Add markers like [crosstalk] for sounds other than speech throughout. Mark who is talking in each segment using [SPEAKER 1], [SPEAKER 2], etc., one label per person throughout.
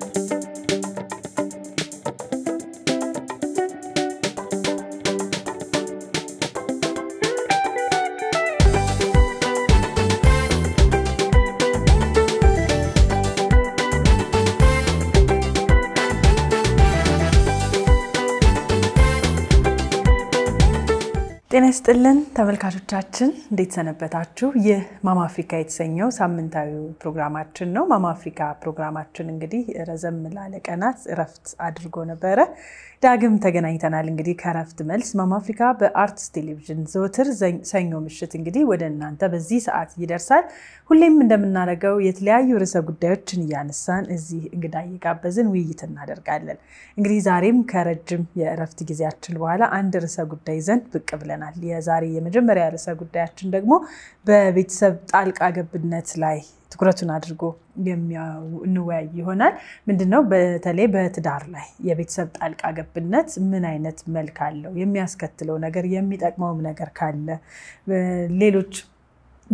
[SPEAKER 1] Thank you ይስጥልን ተመልካቾቻችን፣ እንዴት ሰነበታችሁ? ይህ ማማ አፍሪካ የተሰኘው ሳምንታዊ ፕሮግራማችን ነው። ማማ አፍሪካ ፕሮግራማችን እንግዲህ ረዘም ላለ ቀናት እረፍት አድርጎ ነበረ። ዳግም ተገናኝተናል። እንግዲህ ከረፍት መልስ ማም አፍሪካ በአርትስ ቴሌቪዥን ዘወትር ሰኞ ምሽት እንግዲህ ወደ እናንተ በዚህ ሰዓት ይደርሳል። ሁሌም እንደምናደርገው የተለያዩ ርዕሰ ጉዳዮችን እያነሳን እዚህ እንግዳ እየጋበዝን ውይይት እናደርጋለን። እንግዲህ ዛሬም ከረጅም የእረፍት ጊዜያችን በኋላ አንድ ርዕሰ ጉዳይ ዘንድ ብቅ ብለናል። የዛሬ የመጀመሪያ ርዕሰ ጉዳያችን ደግሞ በቤተሰብ ጣልቃ ገብነት ላይ ትኩረቱን አድርጎ እንወያይ ይሆናል። ምንድነው በተለይ በትዳር ላይ የቤተሰብ ጣልቃ ገብነት ምን አይነት መልክ አለው? የሚያስከትለው ነገር የሚጠቅመውም ነገር ካለ ሌሎች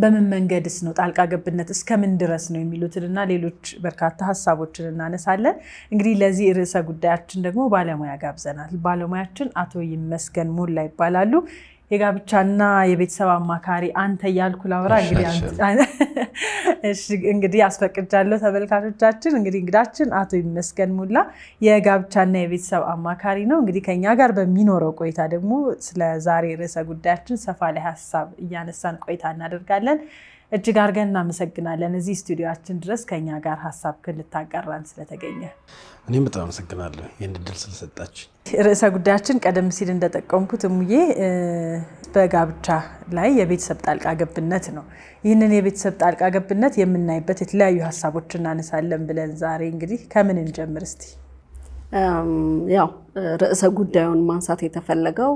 [SPEAKER 1] በምን መንገድስ ነው ጣልቃ ገብነት እስከምን ድረስ ነው እና ሌሎች በርካታ ሀሳቦችን እናነሳለን። እንግዲህ ለዚህ ርዕሰ ጉዳያችን ደግሞ ባለሙያ ጋብዘናል። ባለሙያችን አቶ ይመስገን ሞላ ይባላሉ። የጋብቻና የቤተሰብ አማካሪ አንተ እያልኩ ላውራ። [laughs] እንግዲህ አስፈቅጃለሁ። ተመልካቾቻችን እንግዲህ እንግዳችን አቶ ይመስገን ሙላ የጋብቻና የቤተሰብ አማካሪ ነው። እንግዲህ ከኛ ጋር በሚኖረው ቆይታ ደግሞ ስለ ዛሬ ርዕሰ ጉዳያችን ሰፋ ላይ ሀሳብ እያነሳን ቆይታ እናደርጋለን። እጅግ አድርገን እናመሰግናለን። እዚህ ስቱዲዮችን ድረስ ከኛ ጋር ሀሳብ ክን ልታጋራን ስለተገኘ
[SPEAKER 2] እኔም በጣም አመሰግናለሁ ይህን እድል ስለሰጣች።
[SPEAKER 1] ርዕሰ ጉዳያችን ቀደም ሲል እንደጠቀምኩት እሙዬ በጋብቻ ላይ የቤተሰብ ጣልቃ ገብነት ነው። ይህንን የቤተሰብ ጣልቃ ገብነት የምናይበት የተለያዩ ሀሳቦች እናነሳለን ብለን ዛሬ እንግዲህ ከምን እንጀምር እስቲ?
[SPEAKER 3] ያው ርዕሰ ጉዳዩን ማንሳት የተፈለገው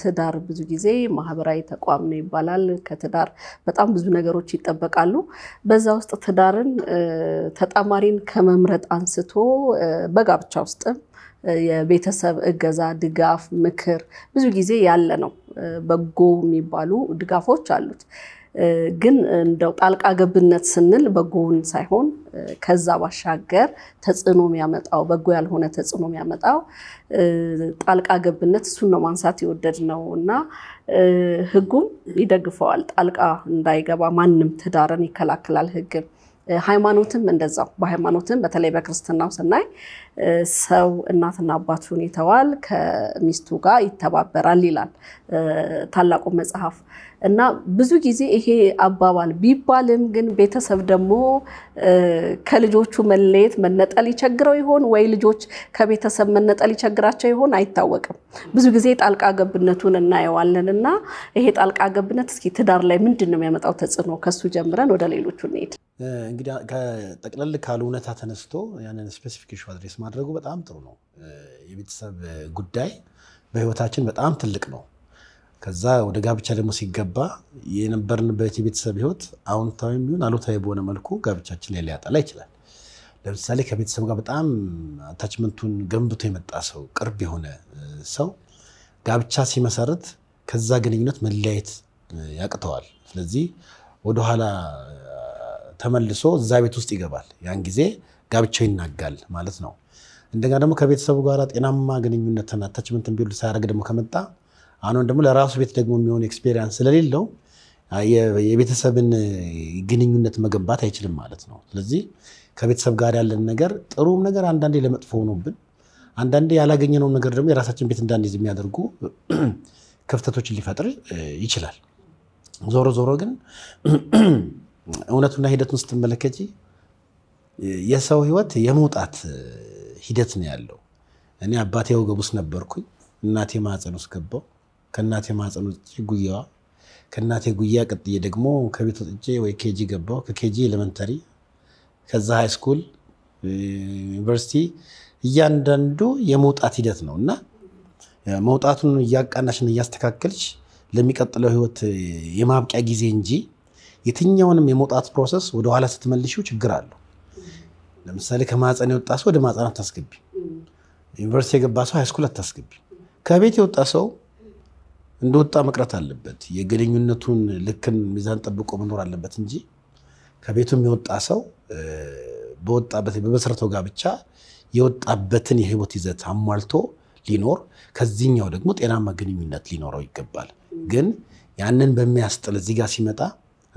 [SPEAKER 3] ትዳር ብዙ ጊዜ ማህበራዊ ተቋም ነው ይባላል። ከትዳር በጣም ብዙ ነገሮች ይጠበቃሉ። በዛ ውስጥ ትዳርን ተጣማሪን ከመምረጥ አንስቶ በጋብቻ ውስጥም የቤተሰብ እገዛ፣ ድጋፍ፣ ምክር ብዙ ጊዜ ያለ ነው። በጎ የሚባሉ ድጋፎች አሉት። ግን እንደው ጣልቃ ገብነት ስንል በጎውን ሳይሆን ከዛ ባሻገር ተጽዕኖ የሚያመጣው በጎ ያልሆነ ተጽዕኖ የሚያመጣው ጣልቃ ገብነት እሱን ነው ማንሳት የወደድ ነው እና ህጉም ይደግፈዋል። ጣልቃ እንዳይገባ ማንም ትዳርን ይከላከላል ህግም። ሃይማኖትም እንደዛው በሃይማኖትም በተለይ በክርስትናው ስናይ ሰው እናትና አባቱን ይተዋል፣ ከሚስቱ ጋር ይተባበራል ይላል ታላቁ መጽሐፍ። እና ብዙ ጊዜ ይሄ አባባል ቢባልም ግን ቤተሰብ ደግሞ ከልጆቹ መለየት መነጠል ይቸግረው ይሆን ወይ ልጆች ከቤተሰብ መነጠል ይቸግራቸው ይሆን አይታወቅም። ብዙ ጊዜ ጣልቃ ገብነቱን እናየዋለን እና ይሄ ጣልቃ ገብነት እስኪ ትዳር ላይ ምንድን ነው የሚያመጣው ተጽዕኖ? ከሱ ጀምረን ወደ ሌሎቹ እንሄድ።
[SPEAKER 2] እንግዲህ ከጠቅለል ካሉ እውነታ ተነስቶ ያንን ስፔሲፊክ ኢሹ አድሬስ ማድረጉ በጣም ጥሩ ነው። የቤተሰብ ጉዳይ በህይወታችን በጣም ትልቅ ነው። ከዛ ወደ ጋብቻ ደግሞ ሲገባ የነበርንበት የቤተሰብ ህይወት አዎንታዊም ቢሆን አሉታዊ በሆነ መልኩ ጋብቻችን ላይ ሊያጠላ ይችላል። ለምሳሌ ከቤተሰቡ ጋር በጣም አታችመንቱን ገንብቶ የመጣ ሰው፣ ቅርብ የሆነ ሰው ጋብቻ ሲመሰረት ከዛ ግንኙነት መለያየት ያቅተዋል። ስለዚህ ወደኋላ ተመልሶ እዛ ቤት ውስጥ ይገባል። ያን ጊዜ ጋብቻው ይናጋል ማለት ነው። እንደገና ደግሞ ከቤተሰቡ ጋር ጤናማ ግንኙነትን አታችመንትን ቢሉ ሳያደርግ ደግሞ ከመጣ አሁን ደግሞ ለራሱ ቤት ደግሞ የሚሆን ኤክስፔሪንስ ስለሌለው የቤተሰብን ግንኙነት መገንባት አይችልም ማለት ነው። ስለዚህ ከቤተሰብ ጋር ያለን ነገር ጥሩም ነገር አንዳንዴ ለመጥፎ ሆኖብን፣ አንዳንዴ ያላገኘነውን ነገር ደግሞ የራሳችን ቤት እንዳንይዝ የሚያደርጉ ክፍተቶችን ሊፈጥር ይችላል። ዞሮ ዞሮ ግን እውነቱና ሂደቱን ስትመለከቺ የሰው ህይወት የመውጣት ሂደት ነው ያለው። እኔ አባቴ ወገብ ውስጥ ነበርኩኝ፣ እናቴ ማህፀን ውስጥ ገባው። ከእናቴ ማህፀን ወጥቼ ጉያዋ ከእናቴ ጉያ ቀጥዬ ደግሞ ከቤት ወጥቼ ወይ ኬጂ ገባው ከኬጂ ኤሌመንተሪ፣ ከዛ ሃይ ስኩል፣ ዩኒቨርሲቲ እያንዳንዱ የመውጣት ሂደት ነው እና መውጣቱን እያቃናሽን እያስተካከልች ለሚቀጥለው ህይወት የማብቂያ ጊዜ እንጂ የትኛውንም የመውጣት ፕሮሰስ ወደኋላ ስትመልሽው ችግር አለው። ለምሳሌ ከማህፀን የወጣ ሰው ወደ ማህፀን አታስገቢ። ዩኒቨርሲቲ የገባ ሰው ሃይስኩል አታስገቢ። ከቤት የወጣ ሰው እንደወጣ መቅረት አለበት። የግንኙነቱን ልክን ሚዛን ጠብቆ መኖር አለበት እንጂ ከቤቱ የወጣ ሰው በወጣበት በመሰረተው ጋብቻ የወጣበትን የህይወት ይዘት አሟልቶ ሊኖር ከዚህኛው ደግሞ ጤናማ ግንኙነት ሊኖረው ይገባል። ግን ያንን በሚያስጥል እዚህ ጋር ሲመጣ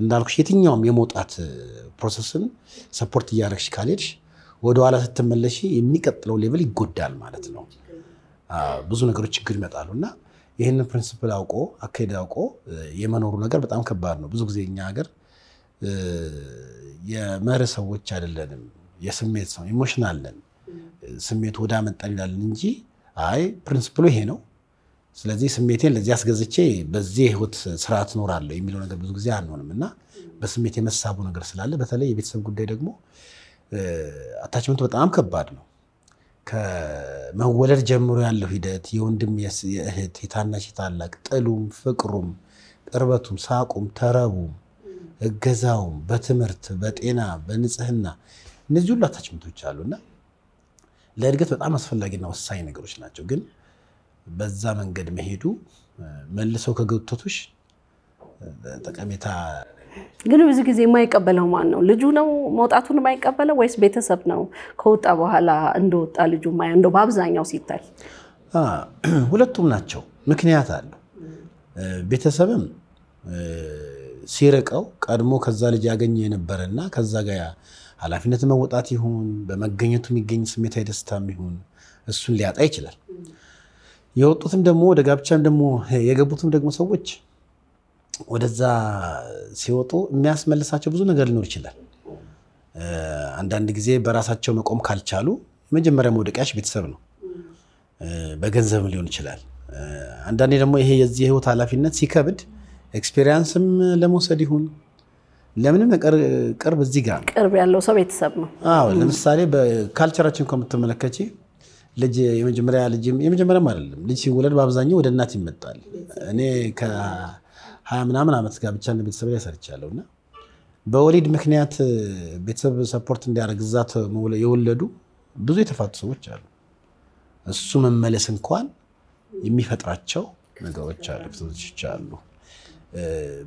[SPEAKER 2] እንዳልኩሽ የትኛውም የመውጣት ፕሮሰስን ሰፖርት እያደረግሽ ካልሄድሽ ወደኋላ ስትመለሽ የሚቀጥለው ሌቭል ይጎዳል ማለት ነው። ብዙ ነገሮች ችግር ይመጣሉ እና ይህንን ፕሪንስፕል አውቆ አካሄድ አውቆ የመኖሩ ነገር በጣም ከባድ ነው። ብዙ ጊዜ እኛ ሀገር የመርህ ሰዎች አይደለንም። የስሜት ሰው ኢሞሽናል ነን። ስሜት ወደ አመጣን ይላልን እንጂ አይ ፕሪንስፕሉ ይሄ ነው፣ ስለዚህ ስሜቴን ለዚህ አስገዝቼ በዚህ ህይወት ስርዓት እኖራለሁ የሚለው ነገር ብዙ ጊዜ አንሆንም እና በስሜት የመሳቡ ነገር ስላለ በተለይ የቤተሰብ ጉዳይ ደግሞ አታችመንቱ በጣም ከባድ ነው። ከመወለድ ጀምሮ ያለው ሂደት የወንድም የእህት የታናሽ የታላቅ ጥሉም ፍቅሩም ቅርበቱም ሳቁም ተረቡም እገዛውም በትምህርት በጤና በንጽህና እነዚህ ሁሉ አታችመንቶች አሉና ለእድገት በጣም አስፈላጊና ወሳኝ ነገሮች ናቸው። ግን በዛ መንገድ መሄዱ መልሰው ከጎተቱሽ ጠቀሜታ
[SPEAKER 3] ግን ብዙ ጊዜ የማይቀበለው ማን ነው? ልጁ ነው መውጣቱን የማይቀበለው ወይስ ቤተሰብ ነው? ከወጣ በኋላ እንደወጣ ልጁ ማየው እንደው በአብዛኛው ሲታይ
[SPEAKER 2] ሁለቱም ናቸው። ምክንያት አለው። ቤተሰብም ሲርቀው ቀድሞ ከዛ ልጅ ያገኘ የነበረና ከዛ ጋር ኃላፊነት መወጣት ይሁን በመገኘቱ የሚገኝ ስሜታዊ ደስታም ይሁን እሱን ሊያጣ ይችላል። የወጡትም ደግሞ ወደ ጋብቻም ደግሞ የገቡትም ደግሞ ሰዎች ወደዛ ሲወጡ የሚያስመልሳቸው ብዙ ነገር ሊኖር ይችላል። አንዳንድ ጊዜ በራሳቸው መቆም ካልቻሉ መጀመሪያ መውደቂያሽ ቤተሰብ ነው። በገንዘብም ሊሆን ይችላል። አንዳንዴ ደግሞ ይሄ የዚህ ህይወት ኃላፊነት ሲከብድ ኤክስፔሪያንስም ለመውሰድ ይሁን ለምንም ቅርብ እዚህ ጋር
[SPEAKER 3] ቅርብ ያለው ሰው ቤተሰብ ነው። አዎ
[SPEAKER 2] ለምሳሌ በካልቸራችን ከምትመለከች ልጅ የመጀመሪያ ልጅ የመጀመሪያም አይደለም ልጅ ሲወለድ በአብዛኛው ወደ እናት ይመጣል። እኔ ሀያ ምናምን ዓመት ጋር ብቻ ቤተሰብ ላይ ሰርቻለሁ እና በወሊድ ምክንያት ቤተሰብ ሰፖርት እንዲያደርግ እዛት የወለዱ ብዙ የተፋቱ ሰዎች አሉ። እሱ መመለስ እንኳን የሚፈጥራቸው ነገሮች አሉ፣ ክፍተቶች አሉ።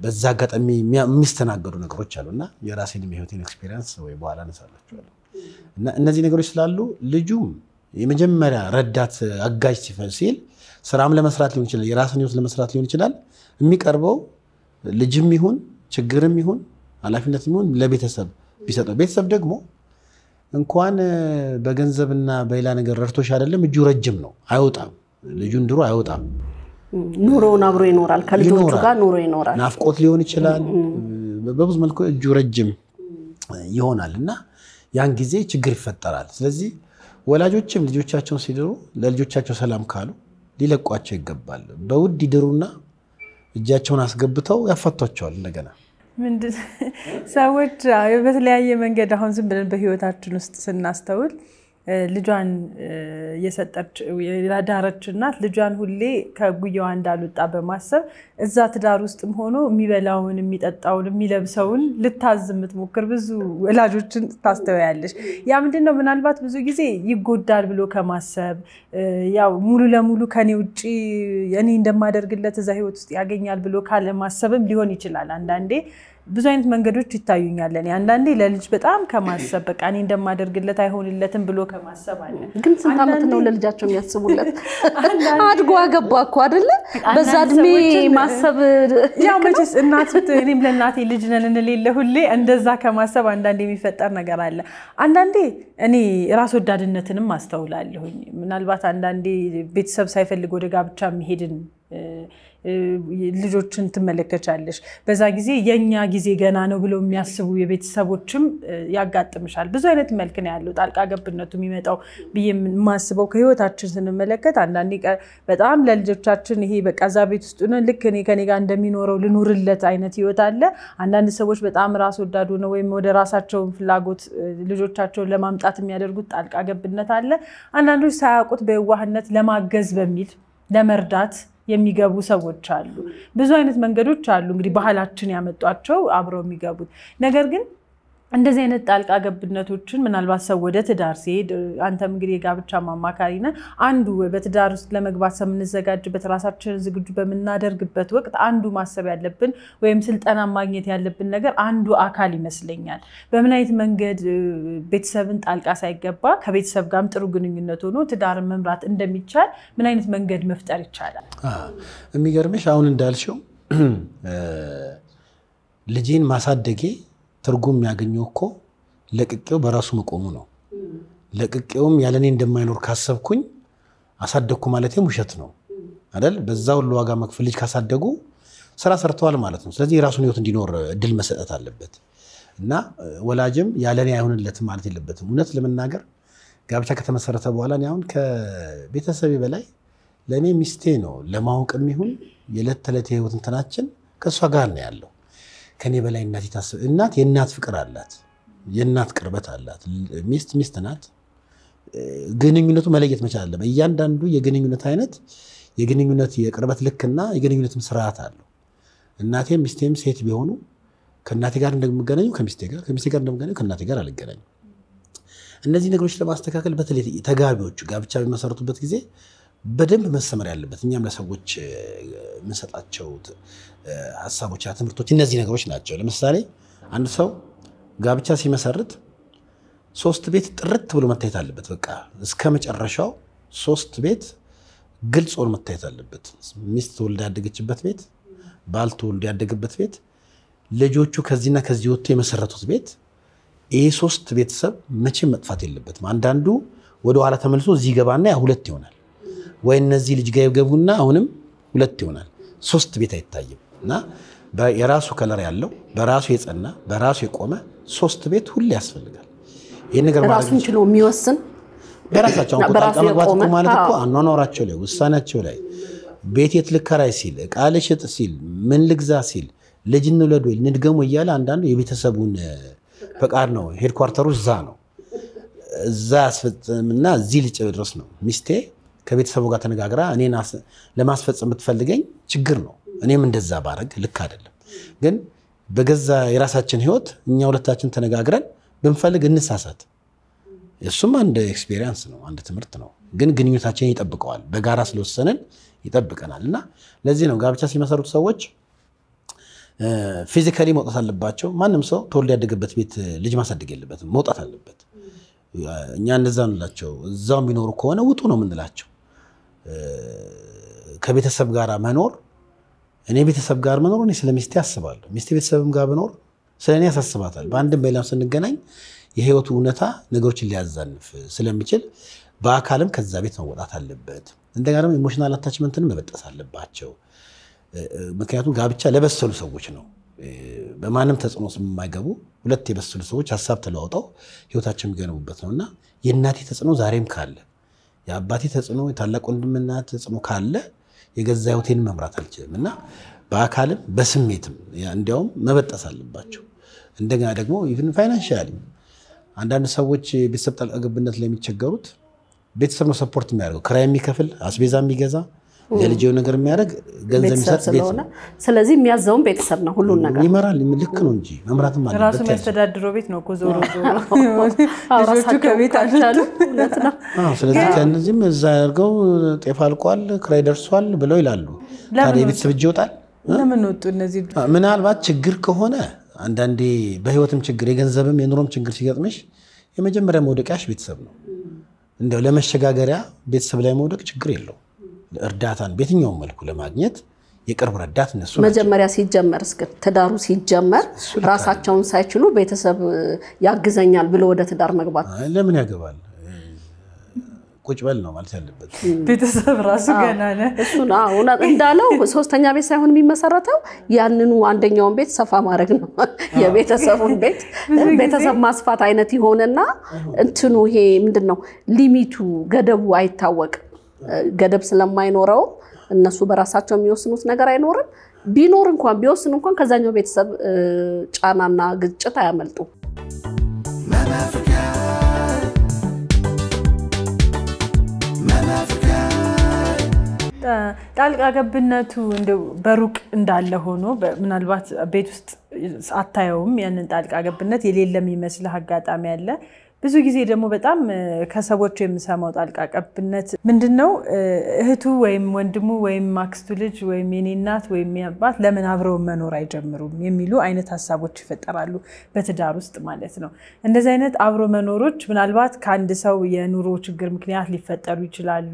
[SPEAKER 2] በዛ አጋጣሚ የሚስተናገዱ ነገሮች አሉ እና የራሴን የህይወቴን ኤክስፔሪንስ ወይ በኋላ ነሳላቸዋለሁ እና እነዚህ ነገሮች ስላሉ ልጁም የመጀመሪያ ረዳት አጋዥ ሲል ስራም ለመስራት ሊሆን ይችላል፣ የራስን ህይወት ለመስራት ሊሆን ይችላል የሚቀርበው ልጅም ይሁን ችግርም ይሁን ኃላፊነትም ይሁን ለቤተሰብ ቢሰጠው ቤተሰብ ደግሞ እንኳን በገንዘብና በሌላ ነገር ረድቶሽ አይደለም፣ እጁ ረጅም ነው፣ አይወጣም። ልጁን ድሮ አይወጣም። ኑሮውን አብሮ ይኖራል፣ ከልጆቹ ጋር ኑሮ ይኖራል። ናፍቆት ሊሆን ይችላል፣ በብዙ መልኩ እጁ ረጅም ይሆናል እና ያን ጊዜ ችግር ይፈጠራል። ስለዚህ ወላጆችም ልጆቻቸውን ሲድሩ ለልጆቻቸው ሰላም ካሉ ሊለቋቸው ይገባል። በውድ ይድሩና እጃቸውን አስገብተው ያፋቷቸዋል። እንደገና
[SPEAKER 1] ምንድን ሰዎች በተለያየ መንገድ አሁን ዝም ብለን በህይወታችን ውስጥ ስናስተውል ልጇን የሰጠች የዳረች እናት ልጇን ሁሌ ከጉያዋ እንዳልወጣ በማሰብ እዛ ትዳር ውስጥም ሆኖ የሚበላውን፣ የሚጠጣውን፣ የሚለብሰውን ልታዝ የምትሞክር ብዙ ወላጆችን ታስተውያለች። ያ ምንድን ነው ምናልባት ብዙ ጊዜ ይጎዳል ብሎ ከማሰብ ያው ሙሉ ለሙሉ ከኔ ውጭ እኔ እንደማደርግለት እዛ ህይወት ውስጥ ያገኛል ብሎ ካለማሰብም ሊሆን ይችላል አንዳንዴ ብዙ አይነት መንገዶች ይታዩኛል። አንዳንዴ ለልጅ በጣም ከማሰብ በቃ እኔ እንደማደርግለት አይሆንለትም ብሎ ከማሰብ አለ።
[SPEAKER 3] ግን ስንት ዓመት ነው ለልጃቸው የሚያስቡለት?
[SPEAKER 1] አድጎ አገባ እኮ አይደለ? በዛ እድሜ ማሰብ ያው መቼስ እናት እኔም ለእናቴ ልጅ ነን እንሌለ ሁሌ እንደዛ ከማሰብ አንዳንዴ የሚፈጠር ነገር አለ። አንዳንዴ እኔ ራስ ወዳድነትንም አስተውላለሁኝ። ምናልባት አንዳንዴ ቤተሰብ ሳይፈልግ ወደ ጋብቻ የሚሄድን ልጆችን ትመለከቻለሽ። በዛ ጊዜ የእኛ ጊዜ ገና ነው ብለው የሚያስቡ የቤተሰቦችም ያጋጥምሻል። ብዙ አይነት መልክ ነው ያለው ጣልቃ ገብነቱ የሚመጣው ብዬ የማስበው ከህይወታችን ስንመለከት አንዳንዴ በጣም ለልጆቻችን ይሄ በቃ እዛ ቤት ውስጥ ሆነን ልክ እኔ ከኔ ጋር እንደሚኖረው ልኑርለት አይነት ህይወት አለ። አንዳንድ ሰዎች በጣም ራስ ወዳዱ ነው ወይም ወደ ራሳቸውን ፍላጎት ልጆቻቸውን ለማምጣት የሚያደርጉት ጣልቃ ገብነት አለ። አንዳንዶች ሳያውቁት በየዋህነት ለማገዝ በሚል ለመርዳት የሚገቡ ሰዎች አሉ። ብዙ አይነት መንገዶች አሉ እንግዲህ ባህላችን ያመጧቸው አብረው የሚገቡት ነገር ግን እንደዚህ አይነት ጣልቃ ገብነቶችን ምናልባት ሰው ወደ ትዳር ሲሄድ አንተም እንግዲህ የጋብቻ አማካሪ ነህ። አንዱ በትዳር ውስጥ ለመግባት የምንዘጋጅበት ራሳችንን ዝግጁ በምናደርግበት ወቅት አንዱ ማሰብ ያለብን ወይም ስልጠና ማግኘት ያለብን ነገር አንዱ አካል ይመስለኛል። በምን አይነት መንገድ ቤተሰብን ጣልቃ ሳይገባ ከቤተሰብ ጋርም ጥሩ ግንኙነት ሆኖ ትዳርን መምራት እንደሚቻል ምን አይነት መንገድ መፍጠር ይቻላል?
[SPEAKER 2] የሚገርምሽ አሁን እንዳልሽው [clears throat] ልጄን ማሳደጌ ትርጉም የሚያገኘው እኮ ለቅቄው በራሱ መቆሙ ነው። ለቅቄውም ያለኔ እንደማይኖር ካሰብኩኝ አሳደግኩ ማለቴም ውሸት ነው አይደል? በዛ ሁሉ ዋጋ መክፈል ልጅ ካሳደጉ ስራ ሰርተዋል ማለት ነው። ስለዚህ የራሱን ህይወት እንዲኖር እድል መሰጠት አለበት እና ወላጅም ያለኔ አይሆንለትም ማለት የለበትም። እውነት ለመናገር ጋብቻ ከተመሰረተ በኋላ እኔ አሁን ከቤተሰቤ በላይ ለእኔ ሚስቴ ነው። ለማወቅ የሚሆን የዕለት ተዕለት የህይወት እንትናችን ከእሷ ጋር ነው ያለው። ከኔ በላይ እናት የታሰበ እናት የእናት ፍቅር አላት፣ የእናት ቅርበት አላት። ሚስት ሚስት ናት። ግንኙነቱ መለየት መቻል አለ። እያንዳንዱ የግንኙነት አይነት የግንኙነት የቅርበት ልክና የግንኙነትም ስርዓት አለው። እናቴም ሚስቴም ሴት ቢሆኑ ከእናቴ ጋር እንደምገናኙ ከሚስቴ ጋር ከሚስቴ ጋር እንደምገናኙ ከእናቴ ጋር አልገናኙ። እነዚህ ነገሮች ለማስተካከል በተለይ ተጋቢዎቹ ጋብቻ በሚመሰረቱበት ጊዜ በደንብ መሰመር ያለበት እኛም ለሰዎች የምንሰጣቸው ሀሳቦች ትምህርቶች እነዚህ ነገሮች ናቸው። ለምሳሌ አንድ ሰው ጋብቻ ሲመሰርት ሶስት ቤት ጥርት ብሎ መታየት አለበት። በቃ እስከ መጨረሻው ሶስት ቤት ግልጽ ሆኖ መታየት አለበት። ሚስት ተወልዳ ያደገችበት ቤት፣ ባል ተወልዶ ያደገበት ቤት፣ ልጆቹ ከዚህና ከዚህ ወጥቶ የመሰረቱት ቤት። ይህ ሶስት ቤተሰብ መቼም መጥፋት የለበትም። አንዳንዱ ወደ ኋላ ተመልሶ እዚህ ገባና ያ ሁለት ይሆናል። ወይ እነዚህ ልጅ ጋር ይገቡና አሁንም ሁለት ይሆናል። ሶስት ቤት አይታይም እና የራሱ ከለር ያለው በራሱ የጸና በራሱ የቆመ ሶስት ቤት ሁሌ ያስፈልጋል። ይህ ነገር ራሱን
[SPEAKER 3] ችሎ የሚወስን
[SPEAKER 2] በራሳቸው ጣልቃ መግባት ማለት እኮ አኗኗራቸው ላይ ውሳኔያቸው ላይ ቤት የት ልከራይ ሲል እቃ ልሽጥ ሲል ምን ልግዛ ሲል ልጅ እንውለድ ወይ ንድገሙ እያለ አንዳንዱ የቤተሰቡን ፈቃድ ነው። ሄድኳርተሩ እዛ ነው። እዛ ያስፈጽምና እዚህ ልጭ ድረስ ነው ሚስቴ ከቤተሰቡ ጋር ተነጋግራ እኔን ለማስፈጸም ብትፈልገኝ ችግር ነው። እኔም እንደዛ ባረግ ልክ አይደለም። ግን በገዛ የራሳችን ህይወት እኛ ሁለታችን ተነጋግረን ብንፈልግ እንሳሳት። እሱም አንድ ኤክስፔሪንስ ነው፣ አንድ ትምህርት ነው። ግን ግንኙታችን ይጠብቀዋል። በጋራ ስለወሰንን ይጠብቀናል። እና ለዚህ ነው ጋብቻ ሲመሰሩት ሰዎች ፊዚካሊ መውጣት አለባቸው። ማንም ሰው ተወልዶ ያደገበት ቤት ልጅ ማሳደግ የለበትም፣ መውጣት አለበት። እኛ እንደዛ እንላቸው። እዛው የሚኖሩ ከሆነ ውጡ ነው የምንላቸው። ከቤተሰብ ጋር መኖር እኔ ቤተሰብ ጋር መኖር እኔ ስለ ሚስቴ አስባለሁ። ሚስቴ ቤተሰብም ጋር መኖር ስለ እኔ ያሳስባታል። በአንድም በሌላም ስንገናኝ የህይወቱ እውነታ ነገሮችን ሊያዛንፍ ስለሚችል በአካልም ከዛ ቤት መወጣት አለበት። እንደገና ደግሞ ኢሞሽናል አታችመንትን መበጠስ አለባቸው። ምክንያቱም ጋብቻ ለበሰሉ ሰዎች ነው። በማንም ተጽዕኖ የማይገቡ ሁለት የበሰሉ ሰዎች ሀሳብ ተለዋውጠው ህይወታቸው የሚገነቡበት ነው እና የእናቴ ተጽዕኖ ዛሬም ካለ የአባቴ ተጽዕኖ፣ የታላቅ ወንድምና ተጽዕኖ ካለ የገዛ ህይወቴን መምራት አልችልም እና በአካልም በስሜትም እንዲያውም መበጠስ አለባቸው። እንደገና ደግሞ ኢቭን ፋይናንሻሊ አንዳንድ ሰዎች ቤተሰብ ጣልቃ ገብነት የሚቸገሩት ቤተሰብ ነው ሰፖርት የሚያደርገው፣ ክራይ የሚከፍል፣ አስቤዛ የሚገዛ የልጅው ነገር የሚያደርግ ገንዘብ የሚሰጥ ነው።
[SPEAKER 3] ስለዚህ የሚያዘውን ቤተሰብ ነው። ሁሉን ነገር
[SPEAKER 2] ይመራል። ልክ ነው እንጂ መምራትም አለበት። ራሱ
[SPEAKER 1] የሚያስተዳድረው ቤት ነው። ዞሮ ልጆቹ ከቤት አልቻሉ።
[SPEAKER 2] ስለዚህ ከእነዚህም እዛ ያደርገው ጤፍ አልቋል፣ ክራይ ደርሷል ብለው ይላሉ። ታዲያ የቤተሰብ እጅ ይወጣል። ለምን ወጡ እነዚህ? ምናልባት ችግር ከሆነ አንዳንዴ በህይወትም ችግር የገንዘብም የኑሮም ችግር ሲገጥምሽ የመጀመሪያ መውደቂያሽ ቤተሰብ ነው። እንዲያው ለመሸጋገሪያ ቤተሰብ ላይ መውደቅ ችግር የለው እርዳታን በየትኛውም መልኩ ለማግኘት የቅርብ ረዳት እነሱ
[SPEAKER 3] መጀመሪያ ሲጀመር እስክ ትዳሩ ሲጀመር ራሳቸውን ሳይችሉ ቤተሰብ ያግዘኛል ብሎ ወደ ትዳር መግባት
[SPEAKER 2] ለምን ያገባል? ቁጭ በል ነው ማለት ያለበት። ቤተሰብ ራሱ ገና እንዳለው
[SPEAKER 3] ሶስተኛ ቤት ሳይሆን የሚመሰረተው ያንኑ አንደኛውን ቤት ሰፋ ማድረግ ነው። የቤተሰቡን ቤት ቤተሰብ ማስፋት አይነት የሆነና እንትኑ ይሄ ምንድን ነው ሊሚቱ ገደቡ አይታወቅም። ገደብ ስለማይኖረው እነሱ በራሳቸው የሚወስኑት ነገር አይኖርም። ቢኖር እንኳን ቢወስኑ እንኳን ከዛኛው ቤተሰብ ጫናና ግጭት አያመልጡ።
[SPEAKER 1] ጣልቃ ገብነቱ በሩቅ እንዳለ ሆኖ ምናልባት ቤት ውስጥ አታየውም ያንን ጣልቃ ገብነት የሌለ የሚመስልህ አጋጣሚ አለ። ብዙ ጊዜ ደግሞ በጣም ከሰዎች የምሰማው ጣልቃ ቀብነት ምንድን ነው? እህቱ ወይም ወንድሙ ወይም ማክስቱ ልጅ ወይም የኔ እናት ወይም አባት ለምን አብረው መኖር አይጀምሩም የሚሉ አይነት ሀሳቦች ይፈጠራሉ፣ በትዳር ውስጥ ማለት ነው። እንደዚህ አይነት አብሮ መኖሮች ምናልባት ከአንድ ሰው የኑሮ ችግር ምክንያት ሊፈጠሩ ይችላሉ።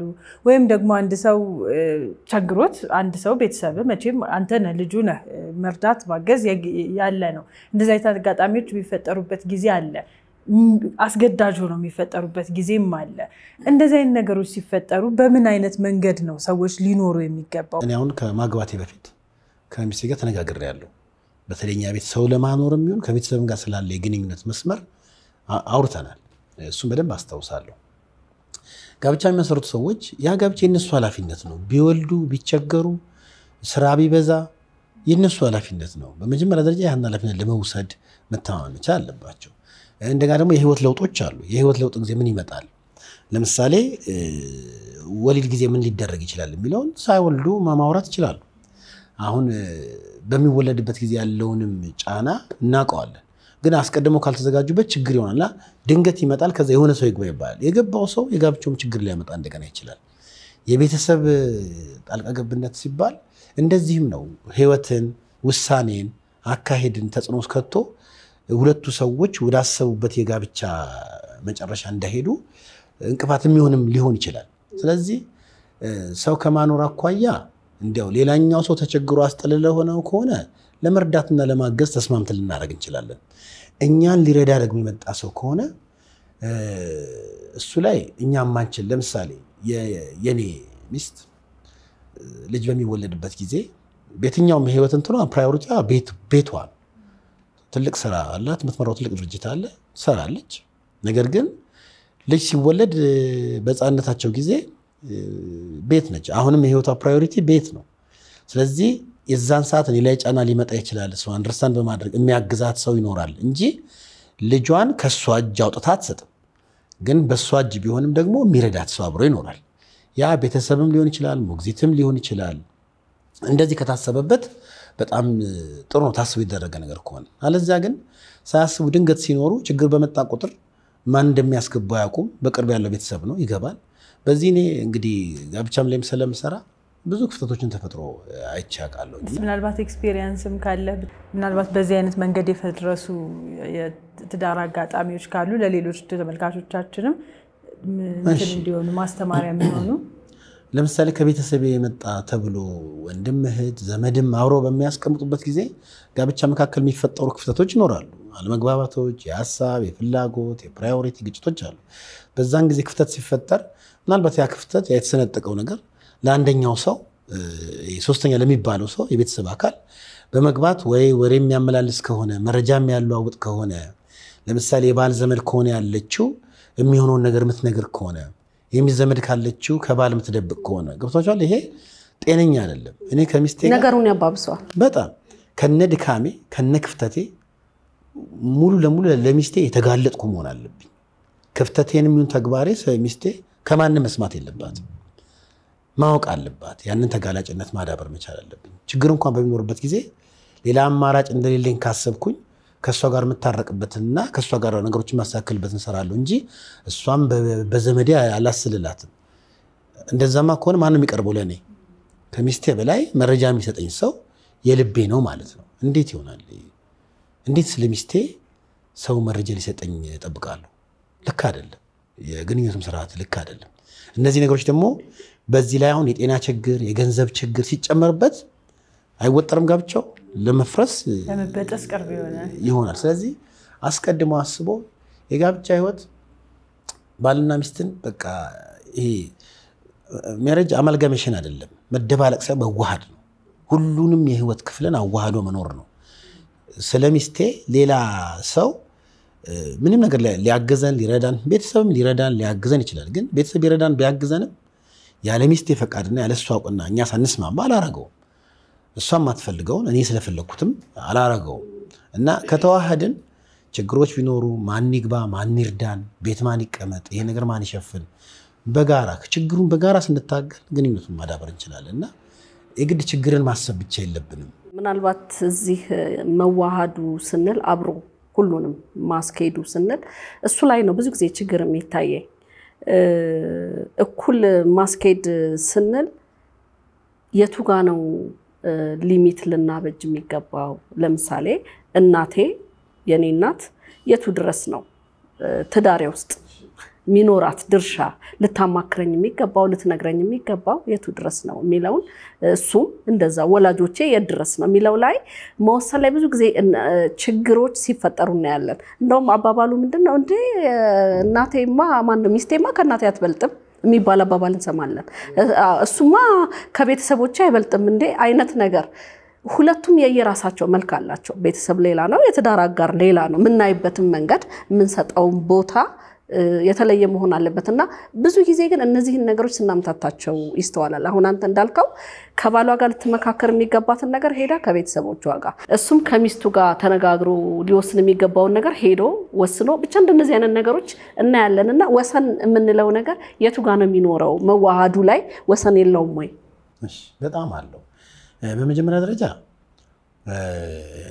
[SPEAKER 1] ወይም ደግሞ አንድ ሰው ቸግሮት አንድ ሰው ቤተሰብ መቼም አንተ ነህ ልጁ ነህ መርዳት ማገዝ ያለ ነው። እንደዚህ አይነት አጋጣሚዎች የሚፈጠሩበት ጊዜ አለ። አስገዳጅ ሆነው የሚፈጠሩበት ጊዜም አለ። እንደዚህ አይነት ነገሮች ሲፈጠሩ በምን አይነት መንገድ ነው ሰዎች ሊኖሩ የሚገባው?
[SPEAKER 2] እኔ አሁን ከማግባቴ በፊት ከሚስቴ ጋር ተነጋግሬ ያለው እኛ ቤት ሰው ለማኖር የሚሆን ከቤተሰብም ጋር ስላለ የግንኙነት መስመር አውርተናል። እሱም በደንብ አስታውሳለሁ። ጋብቻ የሚመሰርቱ ሰዎች ያ ጋብቻ የነሱ ኃላፊነት ነው። ቢወልዱ ቢቸገሩ፣ ስራ ቢበዛ የነሱ ኃላፊነት ነው። በመጀመሪያ ደረጃ ያን ኃላፊነት ለመውሰድ መተማመን መቻል አለባቸው። እንደገና ደግሞ የህይወት ለውጦች አሉ። የህይወት ለውጥ ጊዜ ምን ይመጣል? ለምሳሌ ወሊድ ጊዜ ምን ሊደረግ ይችላል የሚለውን ሳይወልዱ ማውራት ይችላሉ። አሁን በሚወለድበት ጊዜ ያለውንም ጫና እናውቀዋለን። ግን አስቀድሞ ካልተዘጋጁበት ችግር ይሆናልና ድንገት ይመጣል። ከዛ የሆነ ሰው ይግባ ይባላል። የገባው ሰው የጋብቻውም ችግር ሊያመጣ እንደገና ይችላል። የቤተሰብ ጣልቃ ገብነት ሲባል እንደዚህም ነው። ህይወትን፣ ውሳኔን፣ አካሄድን ተጽዕኖ ከቶ ሁለቱ ሰዎች ወዳሰቡበት የጋብቻ መጨረሻ እንዳይሄዱ እንቅፋት የሚሆንም ሊሆን ይችላል። ስለዚህ ሰው ከማኖር አኳያ እንዲያው ሌላኛው ሰው ተቸግሮ አስጠልለ ሆነው ከሆነ ለመርዳትና ለማገዝ ተስማምተን ልናደርግ እንችላለን። እኛን ሊረዳ ደግሞ የመጣ ሰው ከሆነ እሱ ላይ እኛ ማንችል ለምሳሌ የኔ ሚስት ልጅ በሚወለድበት ጊዜ በየትኛውም የህይወት እንትኗ ፕራዮሪቲዋ ቤቷ ትልቅ ስራ አላት፣ የምትመራው ትልቅ ድርጅት አለ፣ ሰራለች። ነገር ግን ልጅ ሲወለድ በሕፃንነታቸው ጊዜ ቤት ነች። አሁንም የህይወቷ ፕራዮሪቲ ቤት ነው። ስለዚህ የዛን ሰዓት እኔ ላይ ጫና ሊመጣ ይችላል። እሱ አንደርስታንድ በማድረግ የሚያግዛት ሰው ይኖራል እንጂ ልጇን ከእሷ እጅ አውጥታ አትሰጥም። ግን በእሷ እጅ ቢሆንም ደግሞ የሚረዳት ሰው አብሮ ይኖራል። ያ ቤተሰብም ሊሆን ይችላል፣ ሞግዚትም ሊሆን ይችላል እንደዚህ ከታሰበበት በጣም ጥሩ ነው፣ ታስቦ የደረገ ነገር ከሆነ አለዚያ ግን ሳያስቡ ድንገት ሲኖሩ ችግር በመጣ ቁጥር ማን እንደሚያስገባው አያውቁም። በቅርብ ያለው ቤተሰብ ነው ይገባል። በዚህ እኔ እንግዲህ ጋብቻም ላይም ስለምሰራ ብዙ ክፍተቶችን ተፈጥሮ አይቼ አውቃለሁ።
[SPEAKER 1] ምናልባት ኤክስፔሪየንስም ካለ ምናልባት በዚህ አይነት መንገድ የፈድረሱ የትዳር አጋጣሚዎች ካሉ ለሌሎች ተመልካቾቻችንም እንዲሆኑ ማስተማሪያ የሚሆኑ
[SPEAKER 2] ለምሳሌ ከቤተሰብ የመጣ ተብሎ ወንድም እህት ዘመድም አብሮ በሚያስቀምጡበት ጊዜ ጋብቻ መካከል የሚፈጠሩ ክፍተቶች ይኖራሉ። አለመግባባቶች፣ የሀሳብ፣ የፍላጎት፣ የፕራዮሪቲ ግጭቶች አሉ። በዛን ጊዜ ክፍተት ሲፈጠር ምናልባት ያ ክፍተት የተሰነጠቀው ነገር ለአንደኛው ሰው ሶስተኛ ለሚባለው ሰው የቤተሰብ አካል በመግባት ወይ ወሬ የሚያመላልስ ከሆነ መረጃ የሚያለዋውጥ ከሆነ ለምሳሌ የባል ዘመድ ከሆነ ያለችው የሚሆነውን ነገር የምትነግር ከሆነ የሚዘመድ ካለችው ከባል የምትደብቅ ከሆነ ገብቷቸዋል። ይሄ ጤነኛ አይደለም። እኔ ከሚስቴ ነገሩን ያባብሰዋል በጣም ከነ ድካሜ ከነ ክፍተቴ ሙሉ ለሙሉ ለሚስቴ የተጋለጥኩ መሆን አለብኝ። ክፍተቴን የሚሆን ተግባሬ ሚስቴ ከማንም መስማት የለባትም። ማወቅ አለባት። ያንን ተጋላጭነት ማዳበር መቻል አለብኝ። ችግር እንኳን በሚኖርበት ጊዜ ሌላ አማራጭ እንደሌለኝ ካሰብኩኝ ከእሷ ጋር የምታረቅበትንና ከእሷ ጋር ነገሮች የማስተካከልበትን እንሰራለሁ እንጂ እሷም በዘመዴ አላስልላትም። እንደዛማ ከሆነ ማንም የሚቀርበው ለእኔ ከሚስቴ በላይ መረጃ የሚሰጠኝ ሰው የልቤ ነው ማለት ነው። እንዴት ይሆናል? እንዴት ስለ ሚስቴ ሰው መረጃ ሊሰጠኝ እጠብቃለሁ? ልክ አይደለም። የግንኙነቱም ስርዓት ልክ አይደለም። እነዚህ ነገሮች ደግሞ በዚህ ላይ አሁን የጤና ችግር፣ የገንዘብ ችግር ሲጨመርበት አይወጠርም ጋብቻው ለመፍረስ
[SPEAKER 1] ለመበጠስ ቅርብ ይሆናል።
[SPEAKER 2] ስለዚህ አስቀድሞ አስቦ የጋብቻ ህይወት ባልና ሚስትን በቃ ይሄ ሜሬጅ አማልጋሜሽን አይደለም፣ መደባለቅ ሳይሆን መዋሃድ ነው። ሁሉንም የህይወት ክፍልን አዋህዶ መኖር ነው። ስለ ሚስቴ ሌላ ሰው ምንም ነገር ሊያግዘን ሊረዳን፣ ቤተሰብም ሊረዳን ሊያግዘን ይችላል። ግን ቤተሰብ ሊረዳን ቢያግዘንም ያለ ሚስቴ ፈቃድና ያለ እሷ እኛ ሳንስማማ አላረገውም። እሷ የማትፈልገውን እኔ ስለፈለግኩትም አላረገውም እና ከተዋህድን ችግሮች ቢኖሩ ማን ይግባ፣ ማን ይርዳን፣ ቤት ማን ይቀመጥ፣ ይሄ ነገር ማን ይሸፍን፣ በጋራ ችግሩን በጋራ ስንታገል ግንኙነቱን ማዳበር እንችላለን እና የግድ ችግርን ማሰብ ብቻ የለብንም።
[SPEAKER 3] ምናልባት እዚህ መዋሃዱ ስንል አብሮ ሁሉንም ማስኬዱ ስንል እሱ ላይ ነው ብዙ ጊዜ ችግር የሚታየኝ። እኩል ማስኬድ ስንል የቱ ጋ ነው ሊሚት ልናበጅ የሚገባው? ለምሳሌ እናቴ የኔ እናት የቱ ድረስ ነው ትዳሬ ውስጥ ሚኖራት ድርሻ ልታማክረኝ የሚገባው ልትነግረኝ የሚገባው የቱ ድረስ ነው የሚለውን እሱም እንደዛ ወላጆቼ የት ድረስ ነው የሚለው ላይ መወሰን ላይ ብዙ ጊዜ ችግሮች ሲፈጠሩ እናያለን። እንደውም አባባሉ ምንድን ነው እንዴ እናቴማ ማነው ሚስቴማ ከእናቴ አትበልጥም የሚባል አባባል እንሰማለን። እሱማ ከቤተሰቦች አይበልጥም እንዴ አይነት ነገር ሁለቱም የየራሳቸው መልክ አላቸው። ቤተሰብ ሌላ ነው፣ የትዳር አጋር ሌላ ነው። የምናይበትን መንገድ የምንሰጠውን ቦታ የተለየ መሆን አለበት እና ብዙ ጊዜ ግን እነዚህን ነገሮች ስናምታታቸው ይስተዋላል። አሁን አንተ እንዳልከው ከባሏ ጋር ልትመካከር የሚገባትን ነገር ሄዳ ከቤተሰቦቿ ጋር፣ እሱም ከሚስቱ ጋር ተነጋግሮ ሊወስን የሚገባውን ነገር ሄዶ ወስኖ፣ ብቻ እንደነዚህ አይነት ነገሮች እናያለን እና ወሰን የምንለው ነገር የቱ ጋ ነው የሚኖረው? መዋሃዱ ላይ ወሰን የለውም ወይ?
[SPEAKER 2] በጣም አለው። በመጀመሪያ ደረጃ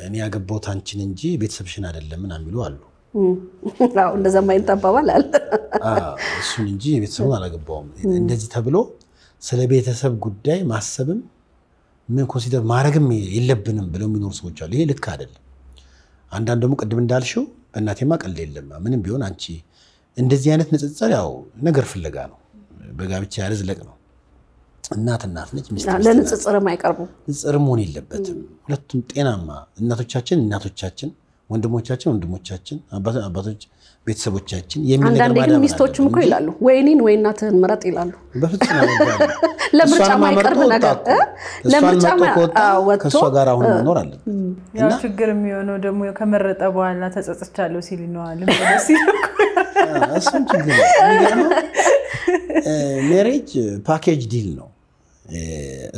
[SPEAKER 2] እኔ ያገባሁት አንቺን እንጂ ቤተሰብሽን አይደለም ምናምን የሚሉ አሉ።
[SPEAKER 3] እንደዛ አይነት አባባል አለ።
[SPEAKER 2] እሱን እንጂ የቤተሰቡን አላገባውም። እንደዚህ ተብሎ ስለ ቤተሰብ ጉዳይ ማሰብም ምን ኮንሲደር ማድረግም የለብንም ብለው የሚኖሩ ሰዎች አሉ። ይሄ ልክ አይደለም። አንዳንድ ደግሞ ቅድም እንዳልሽው በእናቴማ ቀልድ የለም ምንም ቢሆን አንቺ እንደዚህ አይነት ንጽጽር ያው ነገር ፍለጋ ነው፣ በጋብቻ ዝለቅ ነው። እናት እናት ነች፣ ለንጽጽርም አይቀርቡም። ንጽጽር መሆን የለበትም። ሁለቱም ጤናማ እናቶቻችን እናቶቻችን ወንድሞቻችን ወንድሞቻችን አባቶች ቤተሰቦቻችን አንዳንዴ ሚስቶችም እኮ ይላሉ
[SPEAKER 3] ወይኔን ወይ እናትህን ምረጥ ይላሉ። [laughs] ለምርጫ ማይቀርብ ነገር ለምርጫ ከእሷ ጋር አሁን መኖር አለን።
[SPEAKER 1] ያው ችግር የሚሆነው ደግሞ ከመረጠ በኋላ ተጸጽቻለሁ ሲል ይነዋል።
[SPEAKER 2] ሜሬጅ ፓኬጅ ዲል ነው።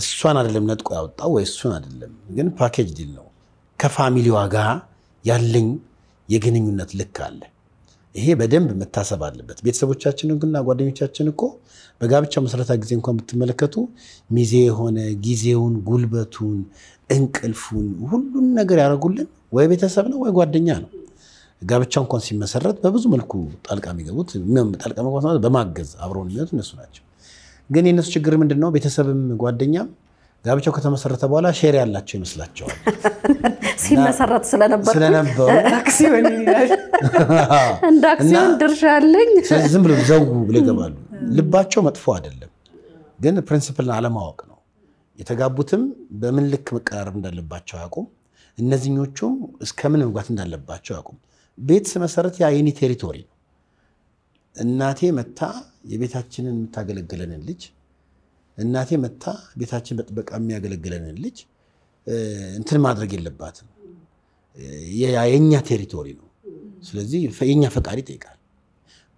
[SPEAKER 2] እሷን አይደለም ነጥቆ ያወጣው ወይ እሱን አይደለም፣ ግን ፓኬጅ ዲል ነው ከፋሚሊዋ ጋር ያለኝ የግንኙነት ልክ አለ። ይሄ በደንብ መታሰብ አለበት። ቤተሰቦቻችን ግና ጓደኞቻችን እኮ በጋብቻ መሰረታ ጊዜ እንኳን ብትመለከቱ ሚዜ የሆነ ጊዜውን፣ ጉልበቱን፣ እንቅልፉን ሁሉን ነገር ያደረጉልን ወይ ቤተሰብ ነው ወይ ጓደኛ ነው። ጋብቻ እንኳን ሲመሰረት በብዙ መልኩ ጣልቃ የሚገቡት ጣልቃ መግባት በማገዝ አብረውን የሚሆኑት እነሱ ናቸው። ግን የእነሱ ችግር ምንድን ነው? ቤተሰብም ጓደኛም ጋብቻው ከተመሰረተ በኋላ ሼር ያላቸው ይመስላቸዋል።
[SPEAKER 3] [laughs] ሲመሰረት ስለነበር ስለነበሩ [laughs] እንደ አክሲዮን [laughs] ድርሻ አለኝ። ስለዚህ ዝም
[SPEAKER 2] ብሎ ዘው ብሎ ይገባሉ። ልባቸው መጥፎ አይደለም፣ ግን ፕሪንስፕልን አለማወቅ ነው። የተጋቡትም በምን ልክ መቀራረብ እንዳለባቸው አያውቁም። እነዚህኞቹም እስከምን መግባት እንዳለባቸው አያውቁም። ቤት ስመሰረት ያ የኔ ቴሪቶሪ ነው። እናቴ መታ የቤታችንን የምታገለግለንን ልጅ እናቴ መታ ቤታችን በጥበቃ የሚያገለግለንን ልጅ እንትን ማድረግ የለባትም። የኛ ቴሪቶሪ ነው። ስለዚህ የኛ ፈቃድ ይጠይቃል።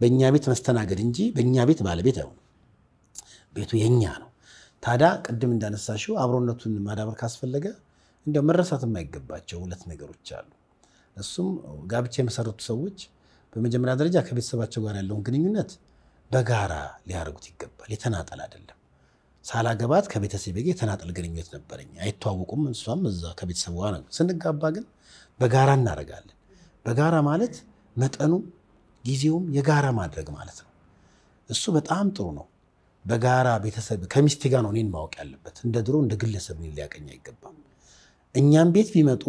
[SPEAKER 2] በእኛ ቤት መስተናገድ እንጂ በእኛ ቤት ባለቤት አይሆንም። ቤቱ የኛ ነው። ታዲያ ቅድም እንዳነሳሽው አብሮነቱን ማዳበር ካስፈለገ እንደ መረሳት የማይገባቸው ሁለት ነገሮች አሉ። እሱም ጋብቻ የመሰረቱ ሰዎች በመጀመሪያ ደረጃ ከቤተሰባቸው ጋር ያለውን ግንኙነት በጋራ ሊያደርጉት ይገባል። የተናጠል አይደለም። ሳላገባት ከቤተሰብ ጋር የተናጠል ግንኙነት ነበረኝ። አይተዋወቁም። እሷም እዛ ዋ ነው። ስንጋባ ግን በጋራ እናደርጋለን። በጋራ ማለት መጠኑ፣ ጊዜውም የጋራ ማድረግ ማለት ነው። እሱ በጣም ጥሩ ነው። በጋራ ቤተሰብ ከሚስቴ ጋር ነው እኔን ማወቅ ያለበት። እንደ ድሮ እንደ ግለሰብ እኔን ሊያቀኝ አይገባም። እኛም ቤት ቢመጡ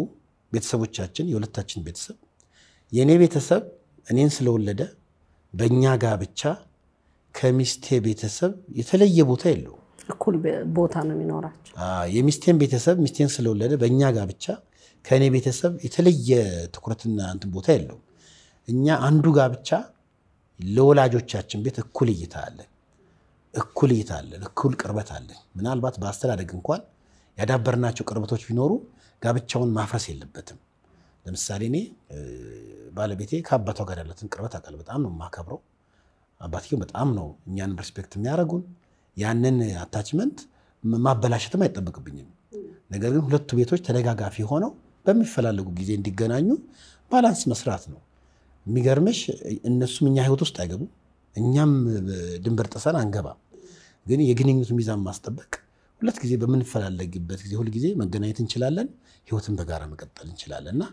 [SPEAKER 2] ቤተሰቦቻችን፣ የሁለታችን ቤተሰብ የእኔ ቤተሰብ እኔን ስለወለደ በእኛ ጋር ብቻ ከሚስቴ ቤተሰብ የተለየ ቦታ የለውም። እኩል ቦታ ነው የሚኖራቸው። የሚስቴን ቤተሰብ ሚስቴን ስለወለደ በእኛ ጋር ብቻ ከእኔ ቤተሰብ የተለየ ትኩረትና እንትን ቦታ የለውም። እኛ አንዱ ጋር ብቻ ለወላጆቻችን ቤት እኩል እይታ አለን፣ እኩል እይታ አለን፣ እኩል ቅርበት አለን። ምናልባት በአስተዳደግ እንኳን ያዳበርናቸው ቅርበቶች ቢኖሩ ጋብቻውን ማፍረስ የለበትም። ለምሳሌ እኔ ባለቤቴ ከአባቷ ጋር ያለትን ቅርበት አውቃለሁ። በጣም ነው የማከብረው። አባትየው በጣም ነው እኛን ሪስፔክት የሚያደርጉን ያንን አታችመንት ማበላሸትም አይጠበቅብኝም። ነገር ግን ሁለቱ ቤቶች ተደጋጋፊ ሆነው በሚፈላለጉ ጊዜ እንዲገናኙ ባላንስ መስራት ነው። የሚገርምሽ እነሱም እኛ ህይወት ውስጥ አይገቡም፣ እኛም ድንበር ጥሰን አንገባም። ግን የግንኙነቱ ሚዛን ማስጠበቅ ሁለት ጊዜ በምንፈላለግበት ጊዜ ሁልጊዜ መገናኘት እንችላለን። ህይወትን በጋራ መቀጠል እንችላለን እና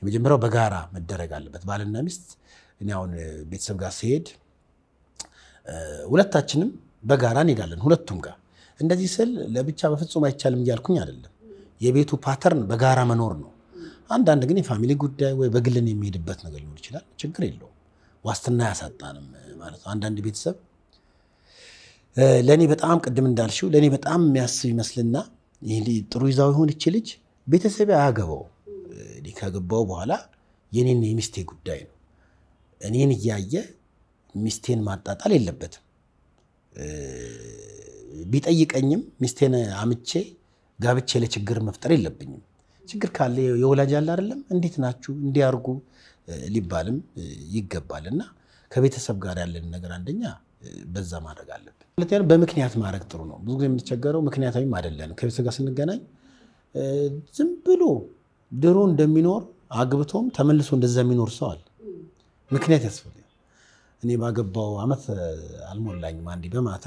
[SPEAKER 2] የመጀመሪያው በጋራ መደረግ አለበት። ባልና ሚስት እኔ አሁን ቤተሰብ ጋር ሲሄድ ሁለታችንም በጋራ እንሄዳለን ሁለቱም ጋር። እንደዚህ ስል ለብቻ በፍጹም አይቻልም እያልኩኝ አይደለም። የቤቱ ፓተርን በጋራ መኖር ነው። አንዳንድ ግን የፋሚሊ ጉዳይ ወይ በግልን የሚሄድበት ነገር ሊሆን ይችላል። ችግር የለውም። ዋስትና አያሳጣንም ማለት ነው። አንዳንድ ቤተሰብ ለእኔ በጣም ቅድም እንዳልሽው ለእኔ በጣም የሚያስብ ይመስልና ጥሩ ይዛው ይሆን ይች ልጅ ቤተሰብ አያገባው ከገባው በኋላ የኔን የሚስቴ ጉዳይ ነው። እኔን እያየ ሚስቴን ማጣጣል የለበትም። ቢጠይቀኝም ሚስቴን አምቼ ጋብቼ ለችግር መፍጠር የለብኝም። ችግር ካለ የወላጅ አለ አይደለም እንዴት ናችሁ እንዲያርጉ ሊባልም ይገባል እና ከቤተሰብ ጋር ያለን ነገር አንደኛ በዛ ማድረግ አለብን። ሁለተኛ በምክንያት ማድረግ ጥሩ ነው። ብዙ ጊዜ የምንቸገረው ምክንያታዊም አይደለንም። ከቤተሰብ ጋር ስንገናኝ ዝም ብሎ ድሮ እንደሚኖር አግብቶም ተመልሶ እንደዛ የሚኖር ሰው አለ። ምክንያት ያስፈልጋል። እኔ ባገባው አመት አልሞላኝም። አንዴ በማታ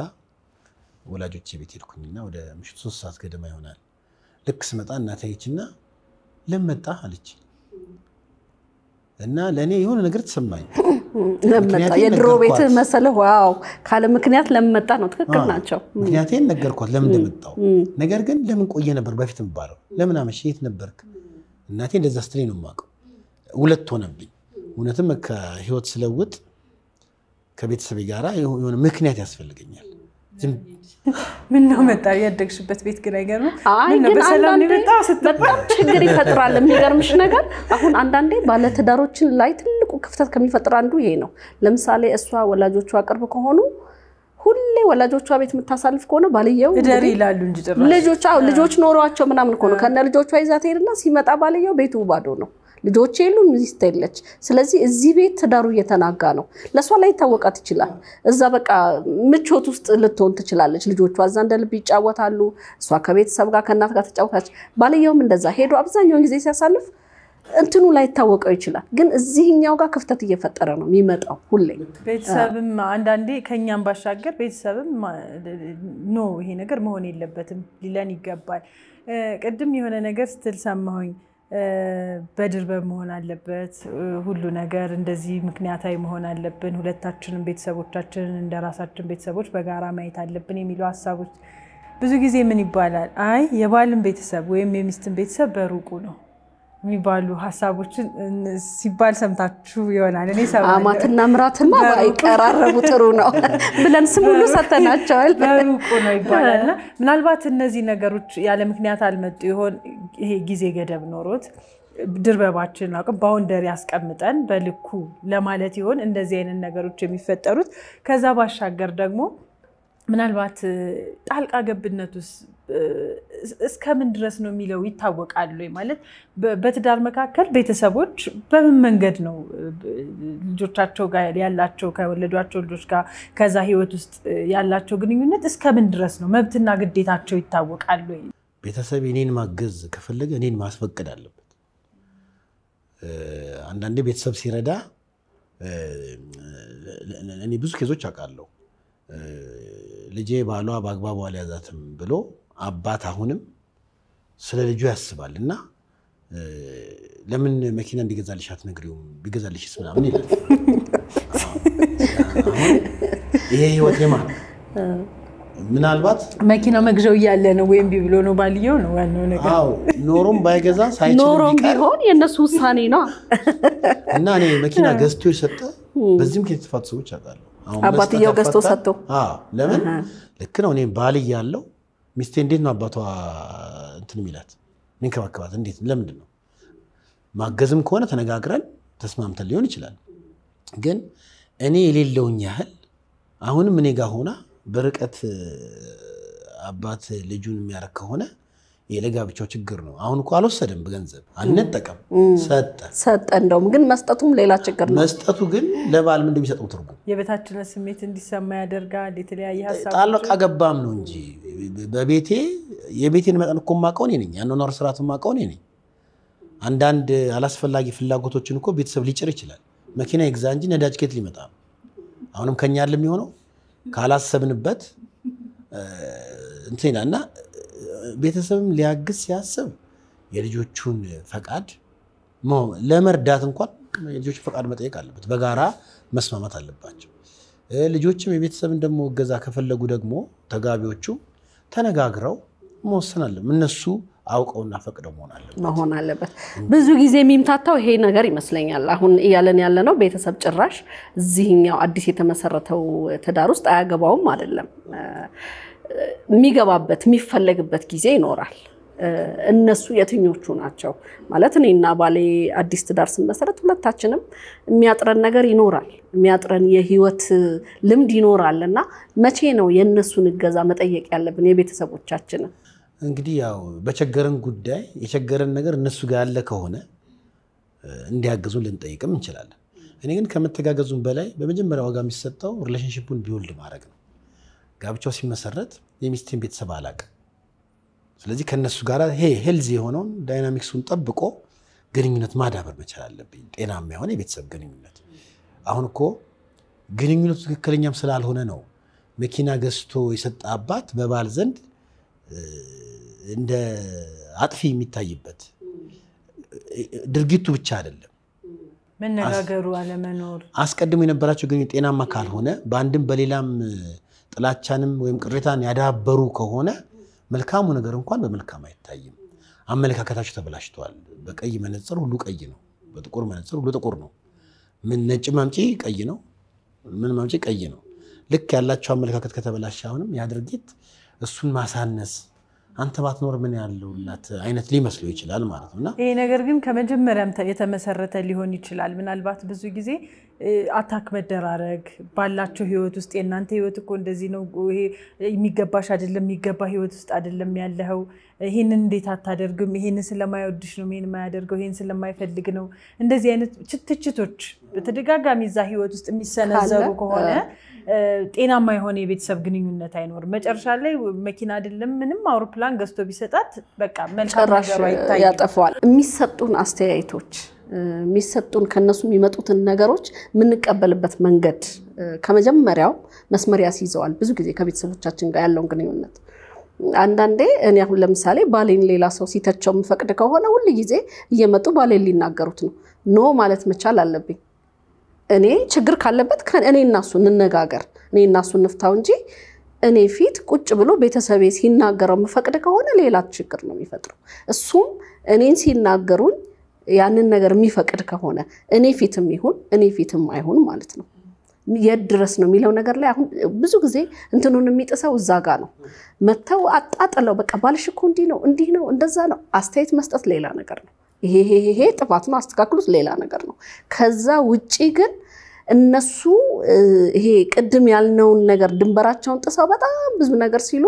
[SPEAKER 2] ወላጆቼ ቤት ሄድኩኝና ወደ ምሽቱ ሶስት ሰዓት ገደማ ይሆናል። ልክ ስመጣ እናቴ አየችና ለምን አለች እና ለእኔ የሆነ ነገር ተሰማኝ።
[SPEAKER 3] [laughs] የድሮ ቤት መሰለ። ዋው ካለ ምክንያት ለመጣ ነው። ትክክል ናቸው።
[SPEAKER 2] ምክንያቴን ነገርኳት ለምን እንደመጣው። ነገር ግን ለምን ቆየ ነበር በፊት የምባለው ለምን አመሸ፣ የት ነበርክ? እናቴ እንደዛ ስትለኝ ነው የማውቀው። ሁለት ሆነብኝ። እውነትም ከህይወት ስለውጥ ከቤተሰብ ጋራ የሆነ ምክንያት ያስፈልገኛል።
[SPEAKER 3] ምን ነው መጣ ያደግሽበት ቤት ግን አይገርምም? በጣም ችግር ይፈጥራል። የሚገርምሽ ነገር አሁን አንዳንዴ ባለትዳሮችን ላይ ትልቁ ክፍተት ከሚፈጥር አንዱ ይሄ ነው። ለምሳሌ እሷ ወላጆቿ ቅርብ ከሆኑ ሁሌ ወላጆቿ ቤት የምታሳልፍ ከሆነ ባልየው እደሪ ይላሉ እንጂ ልጆች ኖሯቸው ምናምን ከሆነ ከነ ልጆቿ ይዛት ሄድና ሲመጣ ባልየው ቤቱ ባዶ ነው። ልጆች የሉም፣ ሚስት የለች። ስለዚህ እዚህ ቤት ትዳሩ እየተናጋ ነው። ለእሷ ላይ ይታወቃት ይችላል። እዛ በቃ ምቾት ውስጥ ልትሆን ትችላለች። ልጆቿ እዛ እንደ ልብ ይጫወታሉ። እሷ ከቤተሰብ ጋር ከእናት ጋር ተጫወታች። ባልየውም እንደዛ ሄዶ አብዛኛውን ጊዜ ሲያሳልፍ እንትኑ ላይ ይታወቀው ይችላል። ግን እዚህኛው ጋር ክፍተት እየፈጠረ ነው የሚመጣው ሁሌ።
[SPEAKER 1] ቤተሰብም አንዳንዴ ከእኛም ባሻገር ቤተሰብም ኖ ይሄ ነገር መሆን የለበትም ሊለን ይገባል። ቅድም የሆነ ነገር ስትል ሰማሁኝ በድር በመሆን አለበት ሁሉ ነገር እንደዚህ ምክንያታዊ መሆን አለብን፣ ሁለታችንም ቤተሰቦቻችንን እንደ ራሳችን ቤተሰቦች በጋራ ማየት አለብን የሚሉ ሀሳቦች ብዙ ጊዜ ምን ይባላል? አይ የባልን ቤተሰብ ወይም የሚስትን ቤተሰብ በሩቁ ነው የሚባሉ ሀሳቦችን ሲባል ሰምታችሁ
[SPEAKER 3] ይሆናል። እኔ አማትና ምራትማ ባይቀራረቡ ጥሩ ነው ብለን ስም ሁሉ ሰተናቸዋል። በሩቁ ነው ይባላል እና
[SPEAKER 1] ምናልባት እነዚህ ነገሮች ያለ ምክንያት አልመጡ ይሆን? ይሄ ጊዜ ገደብ ኖሮት ድርበባችን አቅም ባውንደሪ ያስቀምጠን በልኩ ለማለት ይሆን እንደዚህ አይነት ነገሮች የሚፈጠሩት? ከዛ ባሻገር ደግሞ ምናልባት ጣልቃ ገብነቱስ እስከምን ድረስ ነው የሚለው ይታወቃሉ። ማለት በትዳር መካከል ቤተሰቦች በምን መንገድ ነው ልጆቻቸው ጋር ያላቸው ከወለዷቸው ልጆች ጋር ከዛ ህይወት ውስጥ ያላቸው ግንኙነት እስከምን ድረስ ነው መብትና ግዴታቸው ይታወቃሉ።
[SPEAKER 2] ቤተሰብ እኔን ማገዝ ከፈለገ እኔን ማስፈቀድ አለበት። አንዳንዴ ቤተሰብ ሲረዳ እኔ ብዙ ኬዞች አውቃለሁ። ልጄ ባሏ በአግባቡ አልያዛትም ብሎ አባት አሁንም ስለ ልጁ ያስባል እና ለምን መኪና እንዲገዛልሽ አትነግሪውም? ቢገዛልሽስ ምናምን ይላል። ይሄ ህይወት የማ ምናልባት
[SPEAKER 1] መኪና መግዣው እያለ ነው ወይም ቢብሎ ነው ባልየው ነው ዋናው ነገር።
[SPEAKER 2] ኖሮም ባይገዛ ኖሮም ቢሆን
[SPEAKER 3] የእነሱ ውሳኔ ነው
[SPEAKER 2] እና እኔ መኪና ገዝቶ የሰጠ በዚህም ምክንያት የተፋቱ ሰዎች አውቃለሁ። አባትየው ገዝቶ ሰጥቶ ለምን ልክ ነው። እኔ ባል እያለው ሚስቴ እንዴት ነው አባቷ እንትን የሚላት የሚንከባከባት? እንዴት ለምንድን ነው? ማገዝም ከሆነ ተነጋግረን ተስማምተን ሊሆን ይችላል። ግን እኔ የሌለውኝ ያህል አሁንም እኔ ጋር ሆና በርቀት አባት ልጁን የሚያደርግ ከሆነ የለጋብቻው ችግር ነው። አሁን እኮ አልወሰደም፣ በገንዘብ አልነጠቀም፣ ሰጠ ሰጠ። እንደውም ግን መስጠቱም ሌላ ችግር ነው። መስጠቱ ግን ለባል ምን እንደሚሰጠው ትርጉም
[SPEAKER 1] የበታችነት ስሜት እንዲሰማ ያደርጋል። የተለያየ ሀሳብ
[SPEAKER 2] ጣልቃ ገባም ነው እንጂ በቤቴ የቤቴን መጠን እኮ ማቀውን እኔ ነኝ። ያኗኗር ስርዓት ማቀውን ነኝ። አንዳንድ አላስፈላጊ ፍላጎቶችን እኮ ቤተሰብ ሊጭር ይችላል። መኪና ይግዛ እንጂ ነዳጅ ኬት ሊመጣ አሁንም ከኛ ያለ የሚሆነው ካላሰብንበት እንትና እና ቤተሰብም ሊያግዝ ሲያስብ የልጆቹን ፈቃድ ለመርዳት እንኳን የልጆቹን ፈቃድ መጠየቅ አለበት። በጋራ መስማማት አለባቸው። ልጆችም የቤተሰብን ደግሞ እገዛ ከፈለጉ ደግሞ ተጋቢዎቹ ተነጋግረው መወሰን አለም እነሱ አውቀውና ፈቅደው መሆን
[SPEAKER 3] አለበት መሆን አለበት። ብዙ ጊዜ የሚምታታው ይሄ ነገር ይመስለኛል። አሁን እያለን ያለ ነው ቤተሰብ ጭራሽ እዚህኛው አዲስ የተመሰረተው ትዳር ውስጥ አያገባውም አይደለም የሚገባበት የሚፈለግበት ጊዜ ይኖራል። እነሱ የትኞቹ ናቸው ማለት እና ባሌ አዲስ ትዳር ስንመሰረት ሁለታችንም የሚያጥረን ነገር ይኖራል፣ የሚያጥረን የህይወት ልምድ ይኖራል እና መቼ ነው የእነሱን እገዛ መጠየቅ ያለብን የቤተሰቦቻችንን?
[SPEAKER 2] እንግዲህ ያው በቸገረን ጉዳይ የቸገረን ነገር እነሱ ጋር ያለ ከሆነ እንዲያግዙን ልንጠይቅም እንችላለን። እኔ ግን ከመተጋገዙም በላይ በመጀመሪያ ዋጋ የሚሰጠው ሪሌሽንሽፑን ቢውልድ ማድረግ ነው። ጋብቻው ሲመሰረት የሚስቴን ቤተሰብ አላቅም። ስለዚህ ከእነሱ ጋር ይሄ ሄልዚ የሆነውን ዳይናሚክሱን ጠብቆ ግንኙነት ማዳበር መቻል አለብኝ። ጤናማ የሆነ የቤተሰብ ግንኙነት። አሁን እኮ ግንኙነቱ ትክክለኛም ስላልሆነ ነው መኪና ገዝቶ የሰጠ አባት በባል ዘንድ እንደ አጥፊ የሚታይበት ድርጊቱ ብቻ አይደለም።
[SPEAKER 1] መነጋገሩ
[SPEAKER 2] አለመኖር፣ አስቀድሞ የነበራቸው ግን ጤናማ ካልሆነ በአንድም በሌላም ጥላቻንም ወይም ቅሬታን ያዳበሩ ከሆነ መልካሙ ነገር እንኳን በመልካም አይታይም። አመለካከታቸው ተበላሽተዋል። በቀይ መነጽር ሁሉ ቀይ ነው፣ በጥቁር መነጽር ሁሉ ጥቁር ነው። ምን ነጭ ማምጪ ቀይ ነው፣ ምን ማምጪ ቀይ ነው። ልክ ያላቸው አመለካከት ከተበላሸ አሁንም ያ ድርጊት እሱን ማሳነስ አንተ ባትኖር ምን ያለውላት አይነት ሊመስለው ይችላል ማለት ነው።
[SPEAKER 1] ይሄ ነገር ግን ከመጀመሪያም የተመሰረተ ሊሆን ይችላል። ምናልባት ብዙ ጊዜ አታክ መደራረግ ባላቸው ህይወት ውስጥ የእናንተ ህይወት እኮ እንደዚህ ነው፣ ይሄ የሚገባሽ አይደለም፣ የሚገባ ህይወት ውስጥ አይደለም ያለኸው፣ ይሄንን እንዴት አታደርግም፣ ይሄን ስለማይወድሽ ነው፣ ይሄን የማያደርገው፣ ይሄን ስለማይፈልግ ነው። እንደዚህ አይነት ትችቶች በተደጋጋሚ እዛ ህይወት ውስጥ የሚሰነዘሩ ከሆነ ጤናማ የሆነ የቤተሰብ ግንኙነት አይኖርም። መጨረሻ ላይ መኪና አይደለም ምንም አውሮፕላን ገዝቶ ቢሰጣት በቃ መልካም
[SPEAKER 3] ያጠፈዋል። የሚሰጡን አስተያየቶች የሚሰጡን ከነሱ የሚመጡትን ነገሮች የምንቀበልበት መንገድ ከመጀመሪያው መስመር ያስይዘዋል። ብዙ ጊዜ ከቤተሰቦቻችን ጋር ያለውን ግንኙነት አንዳንዴ እኔ አሁን ለምሳሌ ባሌን ሌላ ሰው ሲተቸው የምፈቅድ ከሆነ ሁል ጊዜ እየመጡ ባሌን ሊናገሩት ነው። ኖ ማለት መቻል አለብኝ። እኔ ችግር ካለበት እኔ እናሱ እንነጋገር፣ እኔ እናሱ እንፍታው እንጂ እኔ ፊት ቁጭ ብሎ ቤተሰቤ ሲናገረው የምፈቅድ ከሆነ ሌላ ችግር ነው የሚፈጥረው። እሱም እኔን ሲናገሩኝ ያንን ነገር የሚፈቅድ ከሆነ እኔ ፊትም ይሁን እኔ ፊትም አይሁን ማለት ነው የት ድረስ ነው የሚለው ነገር ላይ አሁን ብዙ ጊዜ እንትኑን የሚጥሰው እዛ ጋ ነው። መጥተው አጣጥለው በቃ ባልሽ እኮ እንዲህ ነው እንዲህ ነው እንደዛ ነው አስተያየት መስጠት ሌላ ነገር ነው። ይሄ ጥፋት ነው አስተካክሉት፣ ሌላ ነገር ነው። ከዛ ውጪ ግን እነሱ ይሄ ቅድም ያልነውን ነገር ድንበራቸውን ጥሰው በጣም ብዙ ነገር ሲሉ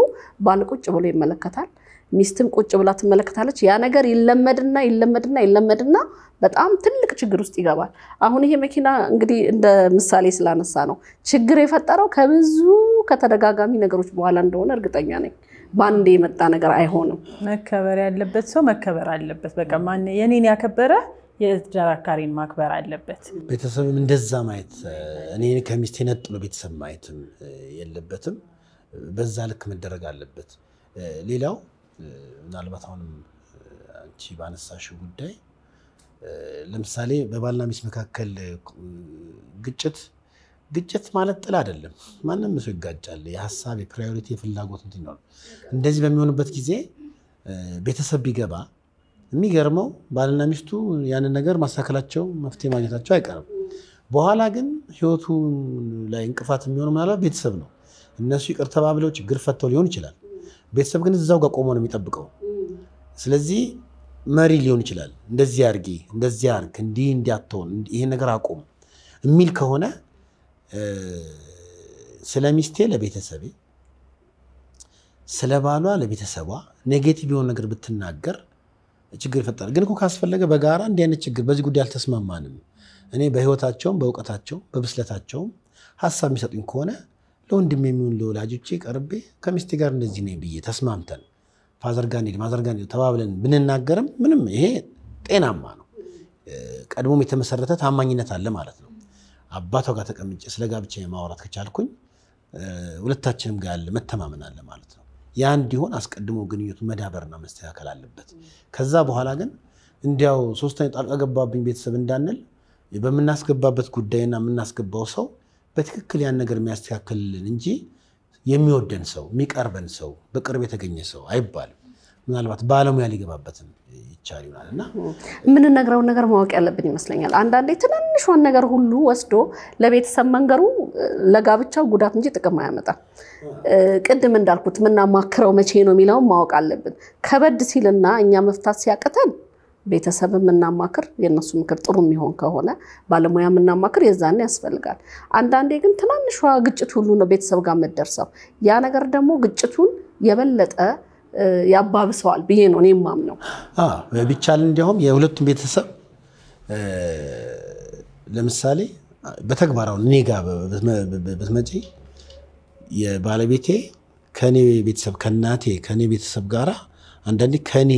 [SPEAKER 3] ባል ቁጭ ብሎ ይመለከታል፣ ሚስትም ቁጭ ብላ ትመለከታለች። ያ ነገር ይለመድና ይለመድና ይለመድና በጣም ትልቅ ችግር ውስጥ ይገባል። አሁን ይሄ መኪና እንግዲህ እንደ ምሳሌ ስላነሳ ነው ችግር የፈጠረው ከብዙ ከተደጋጋሚ ነገሮች በኋላ እንደሆነ እርግጠኛ ነኝ። በአንድ የመጣ ነገር አይሆንም።
[SPEAKER 1] መከበር ያለበት ሰው መከበር አለበት። በቃ የኔን ያከበረ የትዳር አካሪን ማክበር አለበት።
[SPEAKER 2] ቤተሰብም እንደዛ ማየት እኔ ከሚስቴ ነጥሎ ቤተሰብ ማየትም የለበትም። በዛ ልክ መደረግ አለበት። ሌላው ምናልባት አሁንም አንቺ ባነሳሽው ጉዳይ ለምሳሌ በባልና ሚስት መካከል ግጭት ግጭት ማለት ጥል አይደለም። ማንም ሰው ይጋጫል። የሀሳብ የፕራዮሪቲ የፍላጎት እንትን ነው። እንደዚህ በሚሆንበት ጊዜ ቤተሰብ ቢገባ የሚገርመው ባልና ሚስቱ ያንን ነገር ማሳከላቸው መፍትሄ ማግኘታቸው አይቀርም። በኋላ ግን ህይወቱ ላይ እንቅፋት የሚሆኑ ምናልባት ቤተሰብ ነው። እነሱ ይቅር ተባብለው ችግር ፈተው ሊሆን ይችላል። ቤተሰብ ግን እዛው ጋር ቆሞ ነው የሚጠብቀው። ስለዚህ መሪ ሊሆን ይችላል። እንደዚህ አድርጊ፣ እንደዚህ አርግ፣ እንዲህ እንዲያትሆን፣ ይሄን ነገር አቁም የሚል ከሆነ ስለ ሚስቴ ለቤተሰቤ፣ ስለ ባሏ ለቤተሰቧ ኔጌቲቭ የሆነ ነገር ብትናገር ችግር ይፈጠራል። ግን እኮ ካስፈለገ በጋራ እንዲህ አይነት ችግር በዚህ ጉዳይ አልተስማማንም፣ እኔ በህይወታቸውም በእውቀታቸውም በብስለታቸውም ሀሳብ የሚሰጡኝ ከሆነ ለወንድም የሚሆን ለወላጆቼ ቀርቤ ከሚስቴ ጋር እንደዚህ ነኝ ብዬ ተስማምተን ፋዘር ጋር እንሂድ ማዘር ጋር እንሂድ ተባብለን ብንናገርም ምንም ይሄ ጤናማ ነው። ቀድሞም የተመሰረተ ታማኝነት አለ ማለት ነው። አባቷ ጋር ተቀምጬ ስለ ጋብቻ የማውራት ከቻልኩኝ ሁለታችንም ጋር ያለ መተማመን አለ ማለት ነው። ያ እንዲሆን አስቀድሞ ግንኙቱ መዳበርና መስተካከል አለበት። ከዛ በኋላ ግን እንዲያው ሶስተኛ ጣልቃ ገባብኝ ቤተሰብ እንዳንል በምናስገባበት ጉዳይና የምናስገባው ሰው በትክክል ያን ነገር የሚያስተካክልልን እንጂ የሚወደን ሰው የሚቀርበን ሰው በቅርብ የተገኘ ሰው አይባልም። ምናልባት ባለሙያ ሊገባበትም ይቻል ይሆናል እና
[SPEAKER 3] የምንነግረውን ነገር ማወቅ ያለብን ይመስለኛል። አንዳንዴ ትንሿን ነገር ሁሉ ወስዶ ለቤተሰብ መንገሩ ለጋብቻው ጉዳት እንጂ ጥቅም አያመጣም። ቅድም እንዳልኩት የምናማክረው መቼ ነው የሚለውን ማወቅ አለብን። ከበድ ሲልና እኛ መፍታት ሲያቅተን ቤተሰብ የምናማክር የእነሱ ምክር ጥሩ የሚሆን ከሆነ ባለሙያ የምናማክር የዛን ያስፈልጋል። አንዳንዴ ግን ትናንሿ ግጭት ሁሉ ነው ቤተሰብ ጋር የምደርሰው። ያ ነገር ደግሞ ግጭቱን የበለጠ ያባብሰዋል ብዬ ነው የማምነው።
[SPEAKER 2] ቢቻል እንዲያውም የሁለቱም ቤተሰብ ለምሳሌ በተግባራው እኔ ብትመጪ የባለቤቴ ከኔ ቤተሰብ ከእናቴ ከኔ ቤተሰብ ጋር አንዳንዴ ከኔ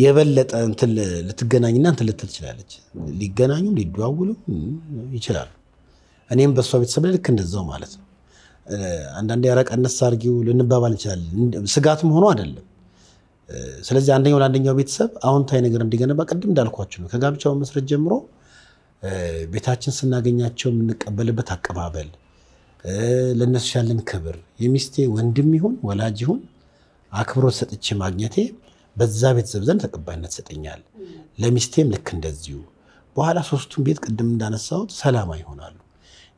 [SPEAKER 2] የበለጠ እንትን ልትገናኝና እንትን ልትል ትችላለች። ሊገናኙ ሊደዋውሉም ይችላሉ። እኔም በእሷ ቤተሰብ ላይ ልክ እንደዛው ማለት ነው። አንዳንዴ ያረቀነስ አድርጊው ልንባባል እንችላለን። ስጋትም ሆኖ አይደለም። ስለዚህ አንደኛው ለአንደኛው ቤተሰብ አዎንታዊ ነገር እንዲገነባ ቅድም እንዳልኳችሁ ነው። ከጋብቻው መስረት ጀምሮ ቤታችን ስናገኛቸው የምንቀበልበት አቀባበል፣ ለነሱ ያለን ክብር፣ የሚስቴ ወንድም ይሁን ወላጅ ይሁን አክብሮት ሰጥቼ ማግኘቴ በዛ ቤተሰብ ዘንድ ተቀባይነት ይሰጠኛል። ለሚስቴም ልክ እንደዚሁ። በኋላ ሶስቱም ቤት ቅድም እንዳነሳሁት ሰላማ ይሆናሉ።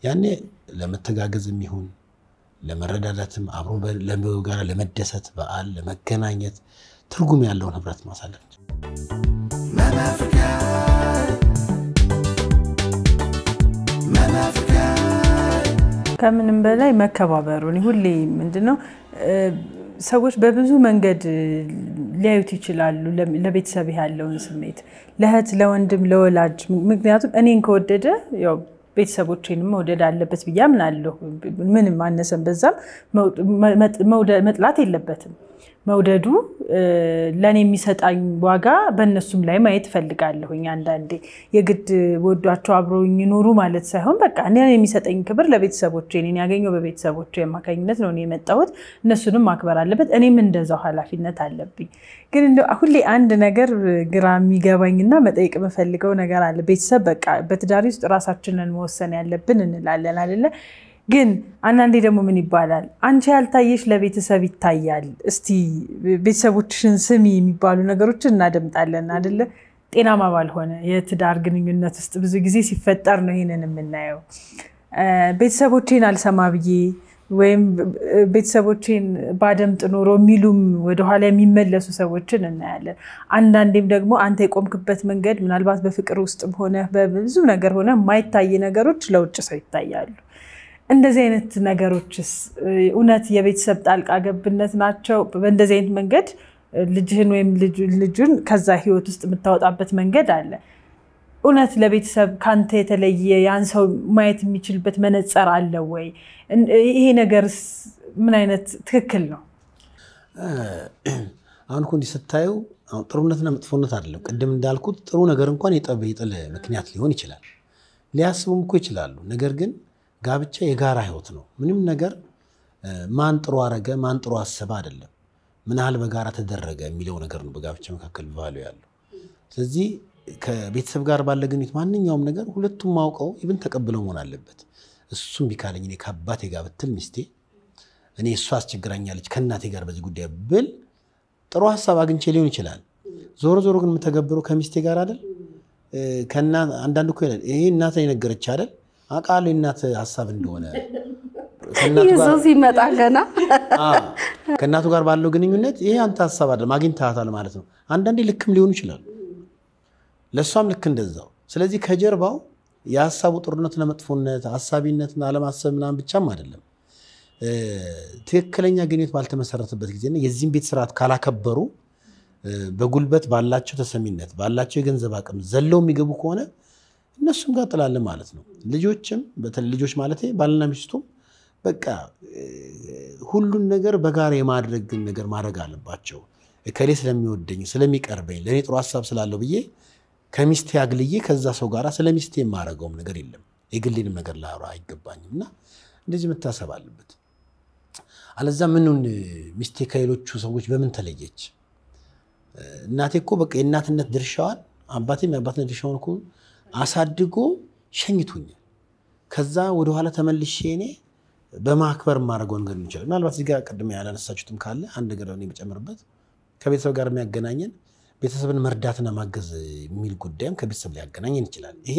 [SPEAKER 2] ያኔ ለመተጋገዝ የሚሆን ለመረዳዳትም አብሮ ጋር ለመደሰት፣ በዓል ለመገናኘት ትርጉም ያለውን ህብረት ማሳለፍ
[SPEAKER 1] ከምንም በላይ መከባበሩ ሁሌ ምንድነው ሰዎች በብዙ መንገድ ሊያዩት ይችላሉ። ለቤተሰብ ያለውን ስሜት ለእህት፣ ለወንድም፣ ለወላጅ ምክንያቱም እኔን ከወደደ ቤተሰቦቼንም መውደድ አለበት ብዬ አምናለሁ። ምንም ማነሰን በዛም መጥላት የለበትም። መውደዱ ለእኔ የሚሰጣኝ ዋጋ በእነሱም ላይ ማየት እፈልጋለሁኝ። አንዳንዴ የግድ ወዷቸው አብረውኝ ይኖሩ ማለት ሳይሆን በቃ እኔ የሚሰጠኝ ክብር ለቤተሰቦች እኔን ያገኘው በቤተሰቦች አማካኝነት ነው የመጣሁት። እነሱንም ማክበር አለበት፣ እኔም እንደዛው ኃላፊነት አለብኝ። ግን እንደው ሁሌ አንድ ነገር ግራ የሚገባኝና መጠየቅ የምፈልገው ነገር አለ። ቤተሰብ በቃ በትዳሪ ውስጥ ራሳችንን መወሰን ያለብን እንላለን አይደለ? ግን አንዳንዴ ደግሞ ምን ይባላል፣ አንቺ ያልታየሽ ለቤተሰብ ይታያል። እስቲ ቤተሰቦችሽን ስሚ የሚባሉ ነገሮችን እናደምጣለን አደለ? ጤናማ ባልሆነ የትዳር ግንኙነት ውስጥ ብዙ ጊዜ ሲፈጠር ነው ይሄንን የምናየው። ቤተሰቦቼን አልሰማ ብዬ ወይም ቤተሰቦቼን ባደምጥ ኖሮ የሚሉም ወደኋላ የሚመለሱ ሰዎችን እናያለን። አንዳንዴም ደግሞ አንተ የቆምክበት መንገድ ምናልባት በፍቅር ውስጥም ሆነ በብዙ ነገር ሆነ የማይታይ ነገሮች ለውጭ ሰው ይታያሉ። እንደዚህ አይነት ነገሮችስ እውነት የቤተሰብ ጣልቃ ገብነት ናቸው? በእንደዚህ አይነት መንገድ ልጅህን ወይም ልጁን ከዛ ህይወት ውስጥ የምታወጣበት መንገድ አለ። እውነት ለቤተሰብ ከአንተ የተለየ ያን ሰው ማየት የሚችልበት መነጽር አለ ወይ? ይሄ ነገርስ ምን አይነት ትክክል ነው?
[SPEAKER 2] አሁን እኮ እንዲህ ስታየው ጥሩነትና መጥፎነት አይደለም። ቅድም እንዳልኩት ጥሩ ነገር እንኳን የጠብ የጥል ምክንያት ሊሆን ይችላል። ሊያስቡም እኮ ይችላሉ። ነገር ግን ጋብቻ የጋራ ህይወት ነው። ምንም ነገር ማን ጥሩ አረገ ማን ጥሩ አሰበ አይደለም። ምን ያህል በጋራ ተደረገ የሚለው ነገር ነው በጋብቻ መካከል ባሉ ያለው። ስለዚህ ከቤተሰብ ጋር ባለ ግንኙነት ማንኛውም ነገር ሁለቱም አውቀው ይብን ተቀብለው መሆን አለበት። እሱም ቢካለኝ እኔ ከአባቴ ጋር ብትል ሚስቴ እኔ እሷ አስቸግራኛለች ከእናቴ ጋር በዚህ ጉዳይ ብል ጥሩ ሀሳብ አግኝቼ ሊሆን ይችላል። ዞሮ ዞሮ ግን የምተገብረው ከሚስቴ ጋር አይደል? ከና አንዳንዱ እኮ ይሄ እናት የነገረች አይደል አቃሉ እናት ሀሳብ እንደሆነ ይዞ ሲመጣ ገና ከእናቱ ጋር ባለው ግንኙነት ይሄ አንተ ሀሳብ አይደለም አግኝተሃታል ማለት ነው። አንዳንዴ ልክም ሊሆኑ ይችላሉ፣ ለእሷም ልክ እንደዛው። ስለዚህ ከጀርባው የሀሳቡ ጥሩነትና ለመጥፎነት ሀሳቢነት አለማሰብ ምናምን ብቻም አይደለም። ትክክለኛ ግንኙነት ባልተመሰረተበት ጊዜና የዚህም ቤት ስርዓት ካላከበሩ በጉልበት ባላቸው ተሰሚነት ባላቸው የገንዘብ አቅም ዘለው የሚገቡ ከሆነ እነሱም ጋር ጥላለን ማለት ነው። ልጆችም ልጆች ማለት ባልና ሚስቱም በቃ ሁሉን ነገር በጋራ የማድረግን ነገር ማድረግ አለባቸው። እከሌ ስለሚወደኝ ስለሚቀርበኝ፣ ለእኔ ጥሩ ሀሳብ ስላለው ብዬ ከሚስቴ አግልዬ ከዛ ሰው ጋር ስለ ሚስቴ የማደርገውም ነገር የለም። የግሌንም ነገር ላወራ አይገባኝም እና እንደዚህ መታሰብ አለበት። አለዛ ምኑን ሚስቴ ከሌሎቹ ሰዎች በምን ተለየች? እናቴ እኮ በቃ የእናትነት ድርሻዋን አባቴም የአባትነት ድርሻውን እኮ አሳድጎ ሸኝቶኛል። ከዛ ወደኋላ ተመልሼ እኔ በማክበር ማድረገው ነገር ይችላል። ምናልባት እዚህ ጋር ቅድም ያላነሳችሁትም ካለ አንድ ነገር እኔ ከቤተሰብ ጋር የሚያገናኘን ቤተሰብን መርዳትና ማገዝ የሚል ጉዳይም ከቤተሰብ ሊያገናኘን ይችላል። ይሄ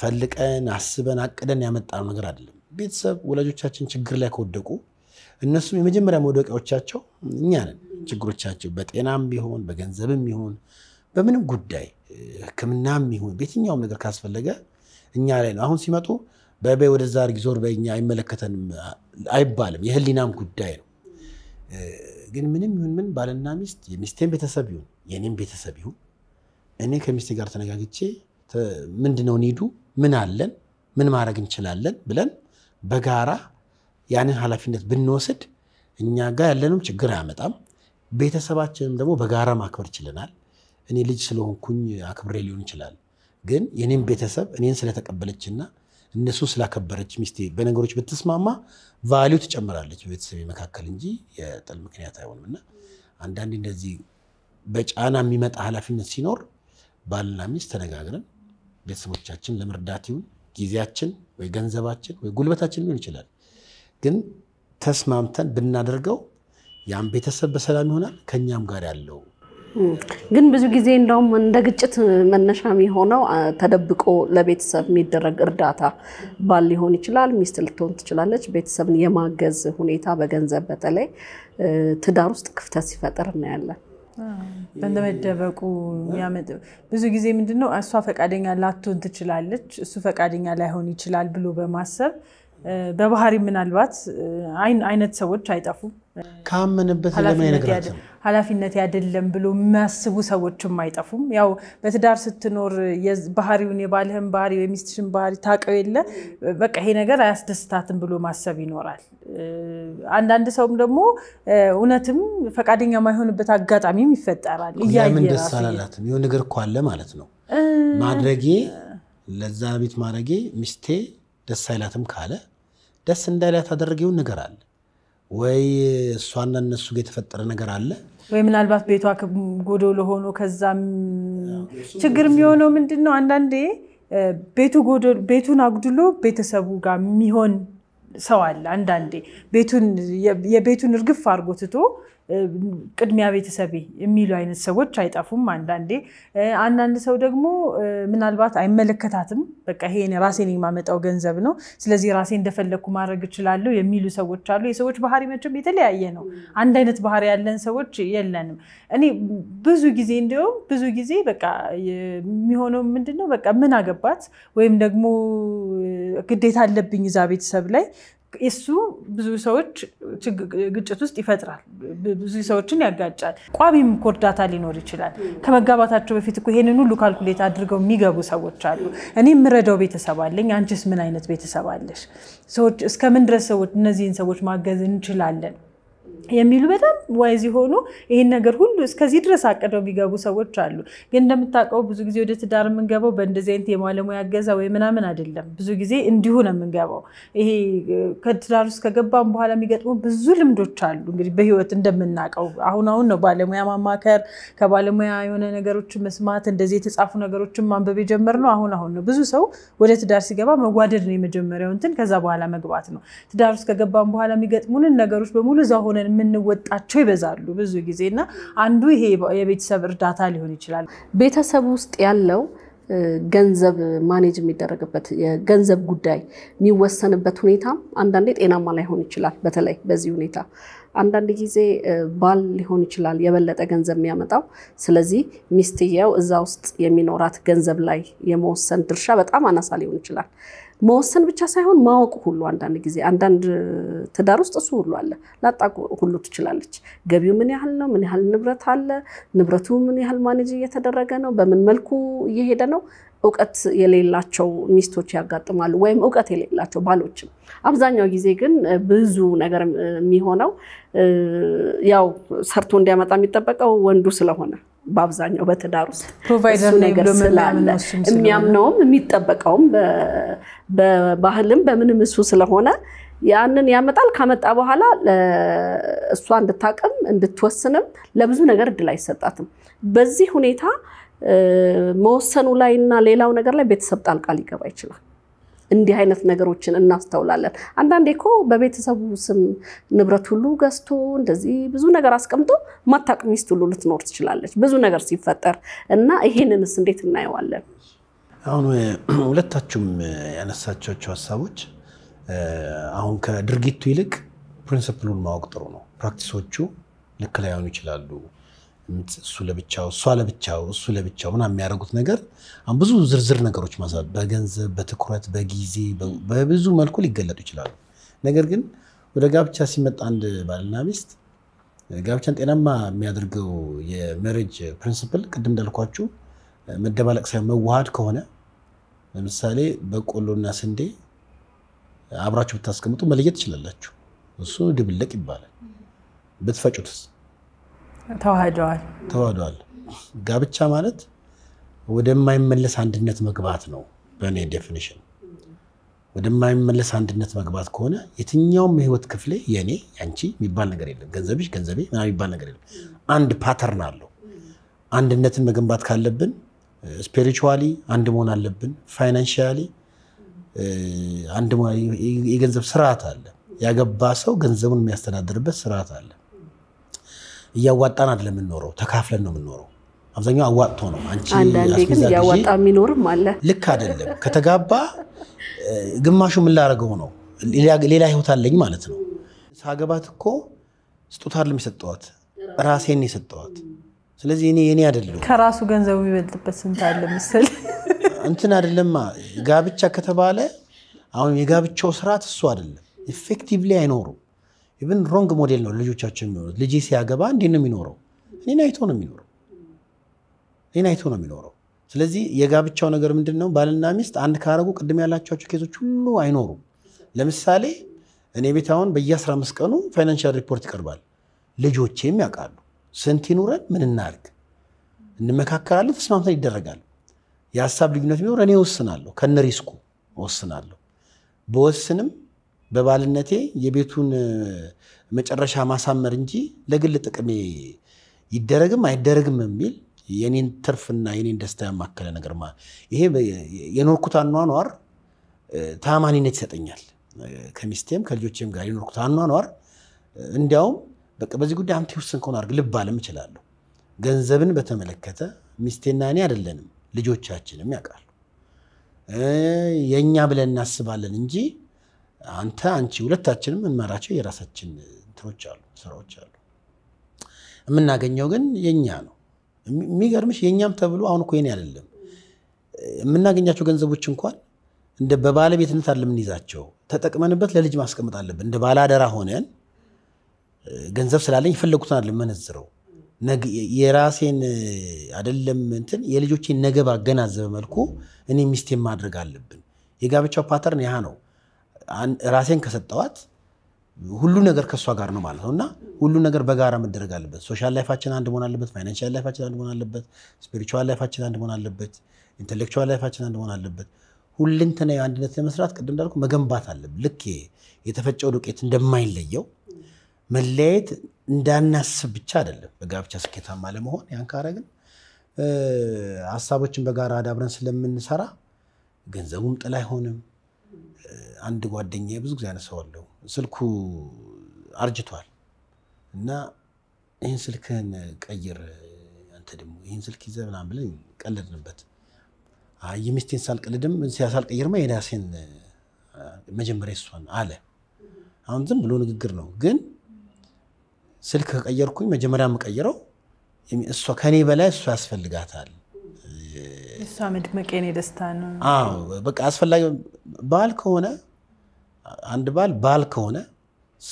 [SPEAKER 2] ፈልቀን አስበን አቅደን ያመጣነው ነገር አይደለም። ቤተሰብ ወላጆቻችን ችግር ላይ ከወደቁ እነሱም የመጀመሪያ መውደቂያዎቻቸው እኛ ነን። ችግሮቻቸው በጤናም ቢሆን በገንዘብም ቢሆን በምንም ጉዳይ ህክምናም ይሁን በየትኛውም ነገር ካስፈለገ እኛ ላይ ነው። አሁን ሲመጡ በበይ ወደዛ አድርጊ ዞር በኛ አይመለከተንም አይባልም። የህሊናም ጉዳይ ነው። ግን ምንም ይሁን ምን ባልና ሚስት የሚስቴን ቤተሰብ ይሁን የኔም ቤተሰብ ይሁን እኔ ከሚስቴ ጋር ተነጋግቼ ምንድነው ኒዱ፣ ምን አለን፣ ምን ማድረግ እንችላለን ብለን በጋራ ያንን ኃላፊነት ብንወስድ እኛ ጋር ያለንም ችግር አያመጣም። ቤተሰባችንም ደግሞ በጋራ ማክበር ችለናል። እኔ ልጅ ስለሆንኩኝ አክብሬ ሊሆን ይችላል። ግን የኔም ቤተሰብ እኔን ስለተቀበለችና እነሱ ስላከበረች ሚስቴ በነገሮች ብትስማማ ቫሊዩ ትጨምራለች በቤተሰብ መካከል እንጂ የጥል ምክንያት አይሆንም። እና አንዳንድ እንደዚህ በጫና የሚመጣ ኃላፊነት ሲኖር ባልና ሚስት ተነጋግረን ቤተሰቦቻችን ለመርዳት ይሁን ጊዜያችን ወይ ገንዘባችን ወይ ጉልበታችን ሊሆን ይችላል። ግን ተስማምተን ብናደርገው ያም ቤተሰብ በሰላም ይሆናል፣ ከእኛም ጋር ያለው
[SPEAKER 3] ግን ብዙ ጊዜ እንደውም እንደ ግጭት መነሻ የሚሆነው ተደብቆ ለቤተሰብ የሚደረግ እርዳታ ባል ሊሆን ይችላል፣ ሚስት ልትሆን ትችላለች። ቤተሰብን የማገዝ ሁኔታ በገንዘብ በተለይ ትዳር ውስጥ ክፍተት ሲፈጥር እናያለን።
[SPEAKER 1] በመደበቁ የሚያመጥ ብዙ ጊዜ ምንድነው እሷ ፈቃደኛ ላትሆን ትችላለች፣ እሱ ፈቃደኛ ላይሆን ይችላል ብሎ በማሰብ በባህሪ ምናልባት አይነት ሰዎች አይጠፉም።
[SPEAKER 2] ካመንበት ለምን አይነግራትም?
[SPEAKER 1] ኃላፊነት አይደለም ብሎ የሚያስቡ ሰዎችም አይጠፉም። ያው በትዳር ስትኖር ባህሪውን የባልህን ባህሪ የሚስትሽን ባህሪ ታውቀው የለ በቃ ይሄ ነገር አያስደስታትም ብሎ ማሰብ ይኖራል። አንዳንድ ሰውም ደግሞ እውነትም ፈቃደኛ ማይሆንበት አጋጣሚም ይፈጠራል። እያየምን ደስ አላላትም
[SPEAKER 2] የሆነ ነገር እኮ አለ ማለት ነው ማድረጌ ለዛ ቤት ማድረጌ ሚስቴ ደስ አይላትም ካለ ደስ እንዳይላት አደረገውን ነገር አለ ወይ እሷና እነሱ ጋር የተፈጠረ ነገር አለ
[SPEAKER 1] ወይ ምናልባት ቤቷ ጎዶሎ ሆኖ ከዛም ችግር የሚሆነው ምንድን ነው? አንዳንዴ ቤቱን አጉድሎ ቤተሰቡ ጋር የሚሆን ሰው አለ። አንዳንዴ የቤቱን እርግፍ አድርጎ ትቶ ቅድሚያ ቤተሰቤ የሚሉ አይነት ሰዎች አይጠፉም። አንዳንዴ አንዳንድ ሰው ደግሞ ምናልባት አይመለከታትም፣ በቃ ይሄ ራሴን የማመጣው ገንዘብ ነው፣ ስለዚህ ራሴ እንደፈለግኩ ማድረግ እችላለሁ የሚሉ ሰዎች አሉ። የሰዎች ባህሪ መቼም የተለያየ ነው። አንድ አይነት ባህሪ ያለን ሰዎች የለንም። እኔ ብዙ ጊዜ እንዲሁም ብዙ ጊዜ በቃ የሚሆነው ምንድነው በቃ ምን አገባት ወይም ደግሞ ግዴታ አለብኝ እዛ ቤተሰብ ላይ እሱ ብዙ ሰዎች ግጭት ውስጥ ይፈጥራል፣ ብዙ ሰዎችን ያጋጫል። ቋሚም እኮ እርዳታ ሊኖር ይችላል። ከመጋባታቸው በፊት እኮ ይሄንን ሁሉ ካልኩሌት አድርገው የሚገቡ ሰዎች አሉ። እኔ የምረዳው ቤተሰብ አለኝ፣ አንቺስ ምን አይነት ቤተሰብ አለሽ? ሰዎች እስከምን ድረስ ሰዎች እነዚህን ሰዎች ማገዝ እንችላለን? የሚሉ በጣም ዋይዝ የሆኑ ይህን ነገር ሁሉ እስከዚህ ድረስ አቅደው የሚገቡ ሰዎች አሉ። ግን እንደምታውቀው ብዙ ጊዜ ወደ ትዳር የምንገባው በእንደዚህ አይነት የማለሙያ ገዛ ወይ ምናምን አይደለም። ብዙ ጊዜ እንዲሁ ነው የምንገባው። ይሄ ከትዳር ውስጥ ከገባም በኋላ የሚገጥሙ ብዙ ልምዶች አሉ። እንግዲህ በህይወት እንደምናውቀው አሁን አሁን ነው ባለሙያ ማማከር፣ ከባለሙያ የሆነ ነገሮችን መስማት፣ እንደዚህ የተጻፉ ነገሮችን ማንበብ የጀመርነው አሁን አሁን ነው። ብዙ ሰው ወደ ትዳር ሲገባ መጓደድ ነው የመጀመሪያው እንትን፣ ከዛ በኋላ መግባት ነው። ትዳር ውስጥ ከገባም በኋላ የሚገጥሙንን ነገሮች በሙሉ እዛ ሆነን የምንወጣቸው ይበዛሉ ብዙ ጊዜ እና አንዱ ይሄ የቤተሰብ እርዳታ
[SPEAKER 3] ሊሆን ይችላል። ቤተሰብ ውስጥ ያለው ገንዘብ ማኔጅ የሚደረግበት የገንዘብ ጉዳይ የሚወሰንበት ሁኔታም አንዳንዴ ጤናማ ላይሆን ይችላል። በተለይ በዚህ ሁኔታ አንዳንድ ጊዜ ባል ሊሆን ይችላል የበለጠ ገንዘብ የሚያመጣው። ስለዚህ ሚስትየው እዛ ውስጥ የሚኖራት ገንዘብ ላይ የመወሰን ድርሻ በጣም አናሳ ሊሆን ይችላል። መወሰን ብቻ ሳይሆን ማወቅ ሁሉ አንዳንድ ጊዜ አንዳንድ ትዳር ውስጥ እሱ ሁሉ አለ። ላጣ ሁሉ ትችላለች። ገቢው ምን ያህል ነው? ምን ያህል ንብረት አለ? ንብረቱ ምን ያህል ማኔጅ እየተደረገ ነው? በምን መልኩ እየሄደ ነው? እውቀት የሌላቸው ሚስቶች ያጋጥማሉ፣ ወይም እውቀት የሌላቸው ባሎችም። አብዛኛው ጊዜ ግን ብዙ ነገር የሚሆነው ያው ሰርቶ እንዲያመጣ የሚጠበቀው ወንዱ ስለሆነ በአብዛኛው በትዳር ውስጥ እሱ ነገር ስላለ የሚያምነውም የሚጠበቀውም በባህልም በምንም እሱ ስለሆነ ያንን ያመጣል። ካመጣ በኋላ እሷ እንድታቅም እንድትወስንም ለብዙ ነገር እድል አይሰጣትም። በዚህ ሁኔታ መወሰኑ ላይ እና ሌላው ነገር ላይ ቤተሰብ ጣልቃ ሊገባ ይችላል። እንዲህ አይነት ነገሮችን እናስተውላለን። አንዳንዴ እኮ በቤተሰቡ ስም ንብረት ሁሉ ገዝቶ እንደዚህ ብዙ ነገር አስቀምጦ ማታቅ ሚስት ሁሉ ልትኖር ትችላለች፣ ብዙ ነገር ሲፈጠር እና ይሄንንስ እንዴት እናየዋለን?
[SPEAKER 2] አሁን ሁለታችሁም ያነሳቻቸው ሀሳቦች አሁን ከድርጊቱ ይልቅ ፕሪንስፕሉን ማወቅ ጥሩ ነው። ፕራክቲሶቹ ልክ ላይሆኑ ይችላሉ። እሱ ለብቻው እሷ ለብቻው እሱ ለብቻው ምናምን የሚያደርጉት ነገር ብዙ ዝርዝር ነገሮች ማ በገንዘብ በትኩረት በጊዜ በብዙ መልኩ ሊገለጡ ይችላሉ። ነገር ግን ወደ ጋብቻ ሲመጣ አንድ ባልና ሚስት ጋብቻን ጤናማ የሚያደርገው የመሬጅ ፕሪንስፕል ቅድም እንዳልኳችሁ መደባለቅ ሳይሆን መዋሃድ ከሆነ ለምሳሌ በቆሎና ስንዴ አብራችሁ ብታስቀምጡ መለየት ትችላላችሁ። እሱ ድብልቅ ይባላል። ብትፈጩትስ ተዋህደዋል ተዋህደዋል። ጋብቻ ማለት ወደማይመለስ አንድነት መግባት ነው በእኔ ዴፊኒሽን። ወደማይመለስ አንድነት መግባት ከሆነ የትኛውም የህይወት ክፍሌ የእኔ ያንቺ የሚባል ነገር የለም። ገንዘብሽ ገንዘቤ ምናምን የሚባል ነገር የለም። አንድ ፓተርን አለው። አንድነትን መገንባት ካለብን ስፒሪቹዋሊ አንድ መሆን አለብን። ፋይናንሽያሊ የገንዘብ ስርዓት አለ። ያገባ ሰው ገንዘቡን የሚያስተዳድርበት ስርዓት አለ። እያዋጣን አይደለም የምንኖረው፣ ተካፍለን ነው የምንኖረው። አብዛኛው አዋጥቶ ነው። አንቺ እያዋጣ
[SPEAKER 3] የሚኖርም አለ። ልክ
[SPEAKER 2] አይደለም። ከተጋባ ግማሹ ምን ላደርገው ነው ሌላ ህይወት አለኝ ማለት ነው። ሳገባት እኮ ስጦታ አይደለም የሰጠዋት፣ ራሴን የሰጠዋት። ስለዚህ እኔ የኔ አይደለም።
[SPEAKER 1] ከራሱ ገንዘቡ የሚበልጥበት ስንት አለ ምስል
[SPEAKER 2] እንትን አይደለማ። ጋብቻ ከተባለ አሁን የጋብቻው ስርዓት እሱ አይደለም። ኢፌክቲቭሊ አይኖሩም። ኢቨን ሮንግ ሞዴል ነው ልጆቻችን የሚሆኑት። ልጄ ሲያገባ እንዴ ነው የሚኖረው? እኔን አይቶ ነው የሚኖረው። እኔን አይቶ ነው የሚኖረው። ስለዚህ የጋብቻው ነገር ምንድን ነው? ባልና ሚስት አንድ ካረጉ ቅድም ያላቸዋቸው ኬዞች ሁሉ አይኖሩም። ለምሳሌ እኔ ቤት አሁን በየ15 ቀኑ ፋይናንሻል ሪፖርት ይቀርባል። ልጆቼም ያውቃሉ። ስንት ይኑረን፣ ምን እናርግ፣ እንመካከላለን፣ ተስማምተን ይደረጋል። የሀሳብ ልዩነት ቢኖር እኔ ወስናለሁ፣ ከነ ሪስኩ ወስናለሁ። በወስንም በባልነቴ የቤቱን መጨረሻ ማሳመር እንጂ ለግል ጥቅሜ ይደረግም አይደረግም የሚል የኔን ትርፍና የኔን ደስታ ያማከለ ነገር ይሄ የኖርኩት አኗኗር ታማኒነት ይሰጠኛል። ከሚስቴም ከልጆቼም ጋር የኖርኩት አኗኗር እንዲያውም በቃ በዚህ ጉዳይ አምቴ ውስን ከሆነ አድርግ ልባልም እችላለሁ። ገንዘብን በተመለከተ ሚስቴና እኔ አይደለንም፣ ልጆቻችንም ያውቃሉ። የእኛ ብለን እናስባለን እንጂ አንተ አንቺ ሁለታችንም እንመራቸው የራሳችን እንትኖች አሉ፣ ስራዎች አሉ። የምናገኘው ግን የኛ ነው። የሚገርምሽ የእኛም ተብሎ አሁን እኮ የኔ አይደለም። የምናገኛቸው ገንዘቦች እንኳን እንደ በባለቤትነት አለ እንይዛቸው፣ ተጠቅመንበት ለልጅ ማስቀመጥ አለብን። እንደ ባለአደራ ሆነን ገንዘብ ስላለኝ የፈለጉትን አለ መነዝረው የራሴን አይደለም እንትን የልጆቼን ነገ ባገናዘበ መልኩ እኔ ሚስቴን ማድረግ አለብን። የጋብቻው ፓተርን ያህ ነው። ራሴን ከሰጠዋት ሁሉ ነገር ከእሷ ጋር ነው ማለት ነው እና ሁሉ ነገር በጋራ መደረግ አለበት። ሶሻል ላይፋችን አንድ መሆን አለበት። ፋይናንሻል ላይፋችን አንድ መሆን አለበት። ስፒሪቹዋል ላይፋችን አንድ መሆን አለበት። ኢንቴሌክቹዋል ላይፋችን አንድ መሆን አለበት። ሁለንተናዊ አንድነት ለመስራት ቅድም እንዳልኩ መገንባት አለብን። ልክ የተፈጨው ዱቄት እንደማይለየው መለያየት እንዳናስብ ብቻ አይደለም። በጋብቻ ስኬታማ ለመሆን ያን ካረግን ሀሳቦችን በጋራ አዳብረን ስለምንሰራ ገንዘቡም ጥል አይሆንም፣ አንድ ጓደኛ ብዙ ጊዜ አነሳዋለሁ። ስልኩ አርጅቷል እና ይህን ስልክህን ቀይር፣ አንተ ደግሞ ይህን ስልክ ይዘህ ምናምን ብለን ቀለድንበት። የሚስቴን ሳልቀልድም ሳልቀይርማ የራሴን መጀመሪያ እሷን አለ። አሁን ዝም ብሎ ንግግር ነው፣ ግን ስልክ ከቀየርኩኝ መጀመሪያ የምቀይረው እሷ ከኔ በላይ እሷ ያስፈልጋታል
[SPEAKER 1] እሷ መድመቄ እኔ ደስታ ነው። አዎ
[SPEAKER 2] በቃ አስፈላጊ ባል ከሆነ አንድ ባል ባል ከሆነ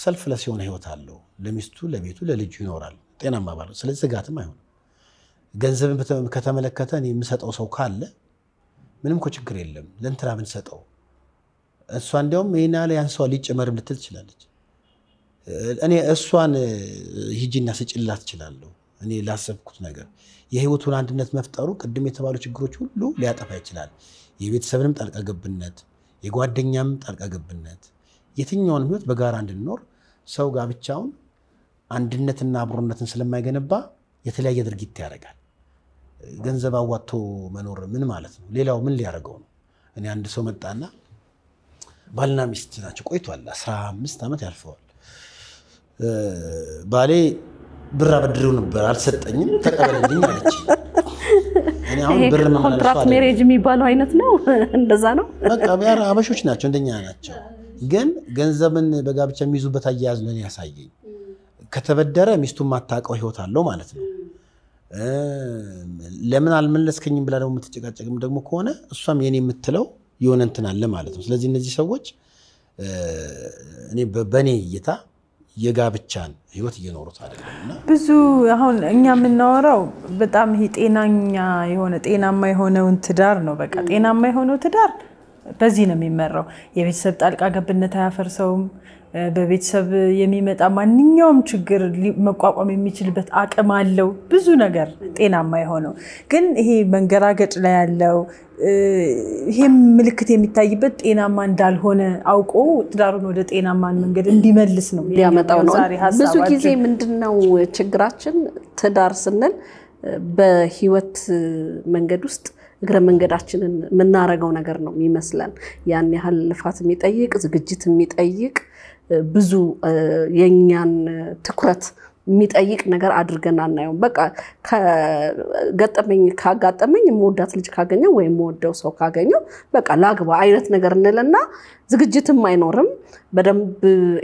[SPEAKER 2] ሰልፍለስ የሆነ ህይወት አለው። ለሚስቱ፣ ለቤቱ፣ ለልጁ ይኖራል። ጤናማ ባል ስለዚህ ስጋትም አይሆንም። ገንዘብን ከተመለከተ የምሰጠው ሰው ካለ ምንም እኮ ችግር የለም። ለእንትና ብንሰጠው እሷ እንዲያውም ይህና ያህል ያንሰዋል ሊጨመርም ልትል ትችላለች። እኔ እሷን ሂጂና ስጭላት ትችላለሁ። እኔ ላሰብኩት ነገር የህይወቱን አንድነት መፍጠሩ ቅድም የተባሉ ችግሮች ሁሉ ሊያጠፋ ይችላል። የቤተሰብንም ጣልቃ ገብነት፣ የጓደኛም ጣልቃ ገብነት፣ የትኛውንም ህይወት በጋራ እንድንኖር ሰው ጋር ብቻውን አንድነትና አብሮነትን ስለማይገነባ የተለያየ ድርጊት ያደርጋል። ገንዘብ አዋጥቶ መኖር ምን ማለት ነው? ሌላው ምን ሊያደርገው ነው? እኔ አንድ ሰው መጣና ባልና ሚስት ናቸው ቆይቷል። አስራ አምስት ዓመት ያልፈዋል ባሌ ብር አበድሬው ነበር አልሰጠኝም፣ ተቀበልልኝ አለች። እኔ ኮንትራክት ሜሬጅ
[SPEAKER 3] የሚባለው አይነት ነው፣ [laughs] እንደዛ ነው።
[SPEAKER 2] በቃ አበሾች ናቸው፣ እንደኛ ናቸው። ግን ገንዘብን በጋብቻ የሚይዙበት አያያዝ ነው ያሳየኝ። ከተበደረ ሚስቱ የማታውቀው ህይወት አለው ማለት ነው። ለምን አልመለስከኝም ብላ ደግሞ የምትጨቃጨቅም ደግሞ ከሆነ እሷም የኔ የምትለው የሆነ እንትን አለ ማለት ነው። ስለዚህ እነዚህ ሰዎች እኔ በእኔ እይታ የጋብቻን ህይወት እየኖሩት አይደለም።
[SPEAKER 1] ብዙ አሁን እኛ የምናወራው በጣም ይሄ ጤናኛ የሆነ ጤናማ የሆነውን ትዳር ነው። በቃ ጤናማ የሆነው ትዳር በዚህ ነው የሚመራው። የቤተሰብ ጣልቃ ገብነት አያፈርሰውም። በቤተሰብ የሚመጣ ማንኛውም ችግር መቋቋም የሚችልበት አቅም አለው። ብዙ ነገር ጤናማ የሆነው ግን ይሄ መንገራገጭ ላይ ያለው ይሄም ምልክት የሚታይበት ጤናማ እንዳልሆነ አውቆ ትዳሩን ወደ ጤናማን መንገድ እንዲመልስ ነው ሊያመጣው ነው። ብዙ ጊዜ
[SPEAKER 3] ምንድነው ችግራችን ትዳር ስንል በህይወት መንገድ ውስጥ እግረ መንገዳችንን የምናረገው ነገር ነው የሚመስለን። ያን ያህል ልፋት የሚጠይቅ ዝግጅት የሚጠይቅ ብዙ የእኛን ትኩረት የሚጠይቅ ነገር አድርገን አናየውም። በቃ ከገጠመኝ ካጋጠመኝ መወዳት ልጅ ካገኘው ወይም መወደው ሰው ካገኘው በቃ ላግባ አይነት ነገር እንልና ዝግጅትም አይኖርም። በደንብ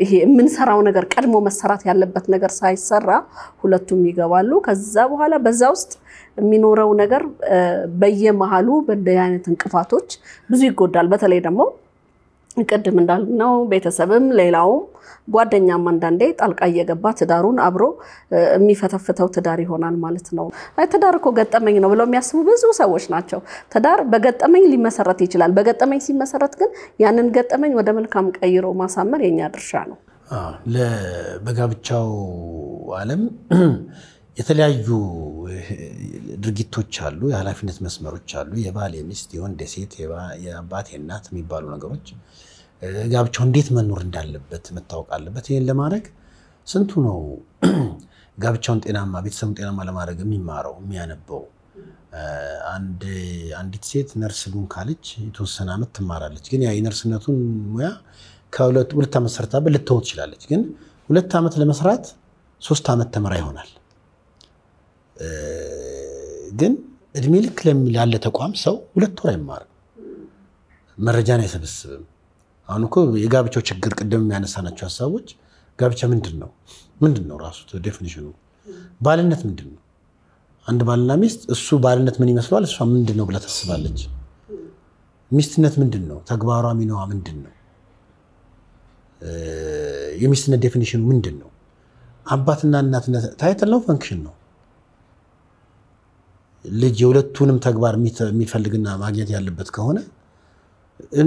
[SPEAKER 3] ይሄ የምንሰራው ነገር ቀድሞ መሰራት ያለበት ነገር ሳይሰራ ሁለቱም ይገባሉ። ከዛ በኋላ በዛ ውስጥ የሚኖረው ነገር በየመሃሉ በእንደ አይነት እንቅፋቶች ብዙ ይጎዳል። በተለይ ደግሞ ቅድም እንዳልነው ቤተሰብም ሌላውም ጓደኛም አንዳንዴ ጣልቃ እየገባ ትዳሩን አብሮ የሚፈተፍተው ትዳር ይሆናል ማለት ነው። ትዳር እኮ ገጠመኝ ነው ብለው የሚያስቡ ብዙ ሰዎች ናቸው። ትዳር በገጠመኝ ሊመሰረት ይችላል። በገጠመኝ ሲመሰረት ግን ያንን ገጠመኝ ወደ መልካም ቀይሮ ማሳመር የኛ ድርሻ ነው።
[SPEAKER 2] በጋብቻው ዓለም የተለያዩ ድርጊቶች አሉ፣ የኃላፊነት መስመሮች አሉ። የባል የሚስት፣ የወንድ የሴት፣ የአባት የእናት የሚባሉ ነገሮች ጋብቻው እንዴት መኖር እንዳለበት መታወቅ አለበት። ይህን ለማድረግ ስንቱ ነው [clears throat] ጋብቻውን ጤናማ ቤተሰቡን ጤናማ ለማድረግ የሚማረው የሚያነበው። አንዲት ሴት ነርስ ሉን ካለች የተወሰነ ዓመት ትማራለች። ግን የነርስነቱን ሙያ ከሁለት ዓመት ሰርታ ልትተው ትችላለች። ግን ሁለት ዓመት ለመስራት ሶስት ዓመት ተምራ ይሆናል። ግን እድሜ ልክ ላለ ተቋም ሰው ሁለት ወር አይማርም፣ መረጃን አይሰበስብም። አሁን እኮ የጋብቻው ችግር ቅድም የሚያነሳናቸው ሀሳቦች ጋብቻ ምንድን ነው ምንድን ነው ራሱ ዴፊኒሽኑ ባልነት ምንድን ነው? አንድ ባልና ሚስት እሱ ባልነት ምን ይመስለዋል፣ እሷ ምንድን ነው ብላ ታስባለች። ሚስትነት ምንድን ነው? ተግባሯ ሚናዋ ምንድን ነው? የሚስትነት ዴፊኒሽኑ ምንድን ነው? አባትና እናትነት ታይትል ነው፣ ፈንክሽን ነው። ልጅ የሁለቱንም ተግባር የሚፈልግና ማግኘት ያለበት ከሆነ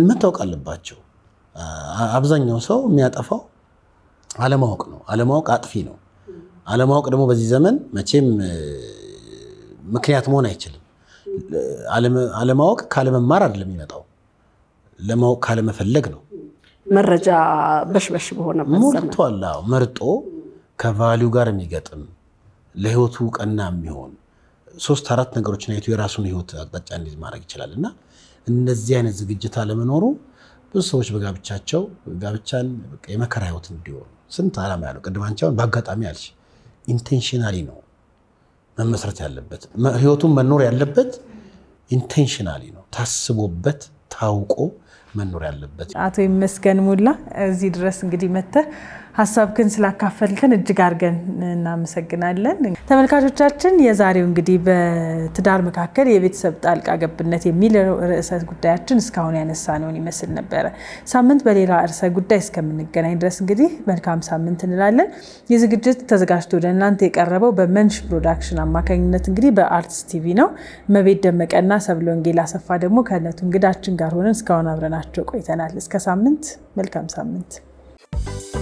[SPEAKER 2] መታወቅ አለባቸው። አብዛኛው ሰው የሚያጠፋው አለማወቅ ነው። አለማወቅ አጥፊ ነው። አለማወቅ ደግሞ በዚህ ዘመን መቼም ምክንያት መሆን አይችልም። አለማወቅ ካለመማር አይደለም የሚመጣው፣ ለማወቅ ካለመፈለግ ነው።
[SPEAKER 3] መረጃ በሽበሽ በሆነ
[SPEAKER 2] ሞልቷል። መርጦ ከቫሊው ጋር የሚገጥም ለህይወቱ ቀና የሚሆን ሶስት አራት ነገሮችን አይቶ የራሱን ህይወት አቅጣጫ እንዲዝ ማድረግ ይችላል እና እነዚህ አይነት ዝግጅት አለመኖሩ ብዙ ሰዎች በጋብቻቸው ጋብቻን የመከራ ህይወት እንዲሆኑ ስንት ዓላማ ያለው ቅድም አንቺ አሁን በአጋጣሚ አልሽ ኢንቴንሽናሊ ነው መመስረት ያለበት ህይወቱን መኖር ያለበት ኢንቴንሽናሊ ነው ታስቦበት ታውቆ መኖር ያለበት
[SPEAKER 1] አቶ ይመስገን ሙላ እዚህ ድረስ እንግዲህ መጥተህ ሀሳብክን ስላካፈልክን እጅግ አድርገን እናመሰግናለን። ተመልካቾቻችን የዛሬው እንግዲህ በትዳር መካከል የቤተሰብ ጣልቃ ገብነት የሚል ርዕሰ ጉዳያችን እስካሁን ያነሳ ነውን ይመስል ነበረ። ሳምንት በሌላ ርዕሰ ጉዳይ እስከምንገናኝ ድረስ እንግዲህ መልካም ሳምንት እንላለን። ይህ ዝግጅት ተዘጋጅቶ ወደ እናንተ የቀረበው በመንሽ ፕሮዳክሽን አማካኝነት እንግዲህ በአርትስ ቲቪ ነው። መቤት ደመቀና ሰብለ ወንጌል አሰፋ ደግሞ ከእለቱ እንግዳችን ጋር ሆነን እስካሁን አብረናቸው ቆይተናል። እስከ ሳምንት መልካም ሳምንት።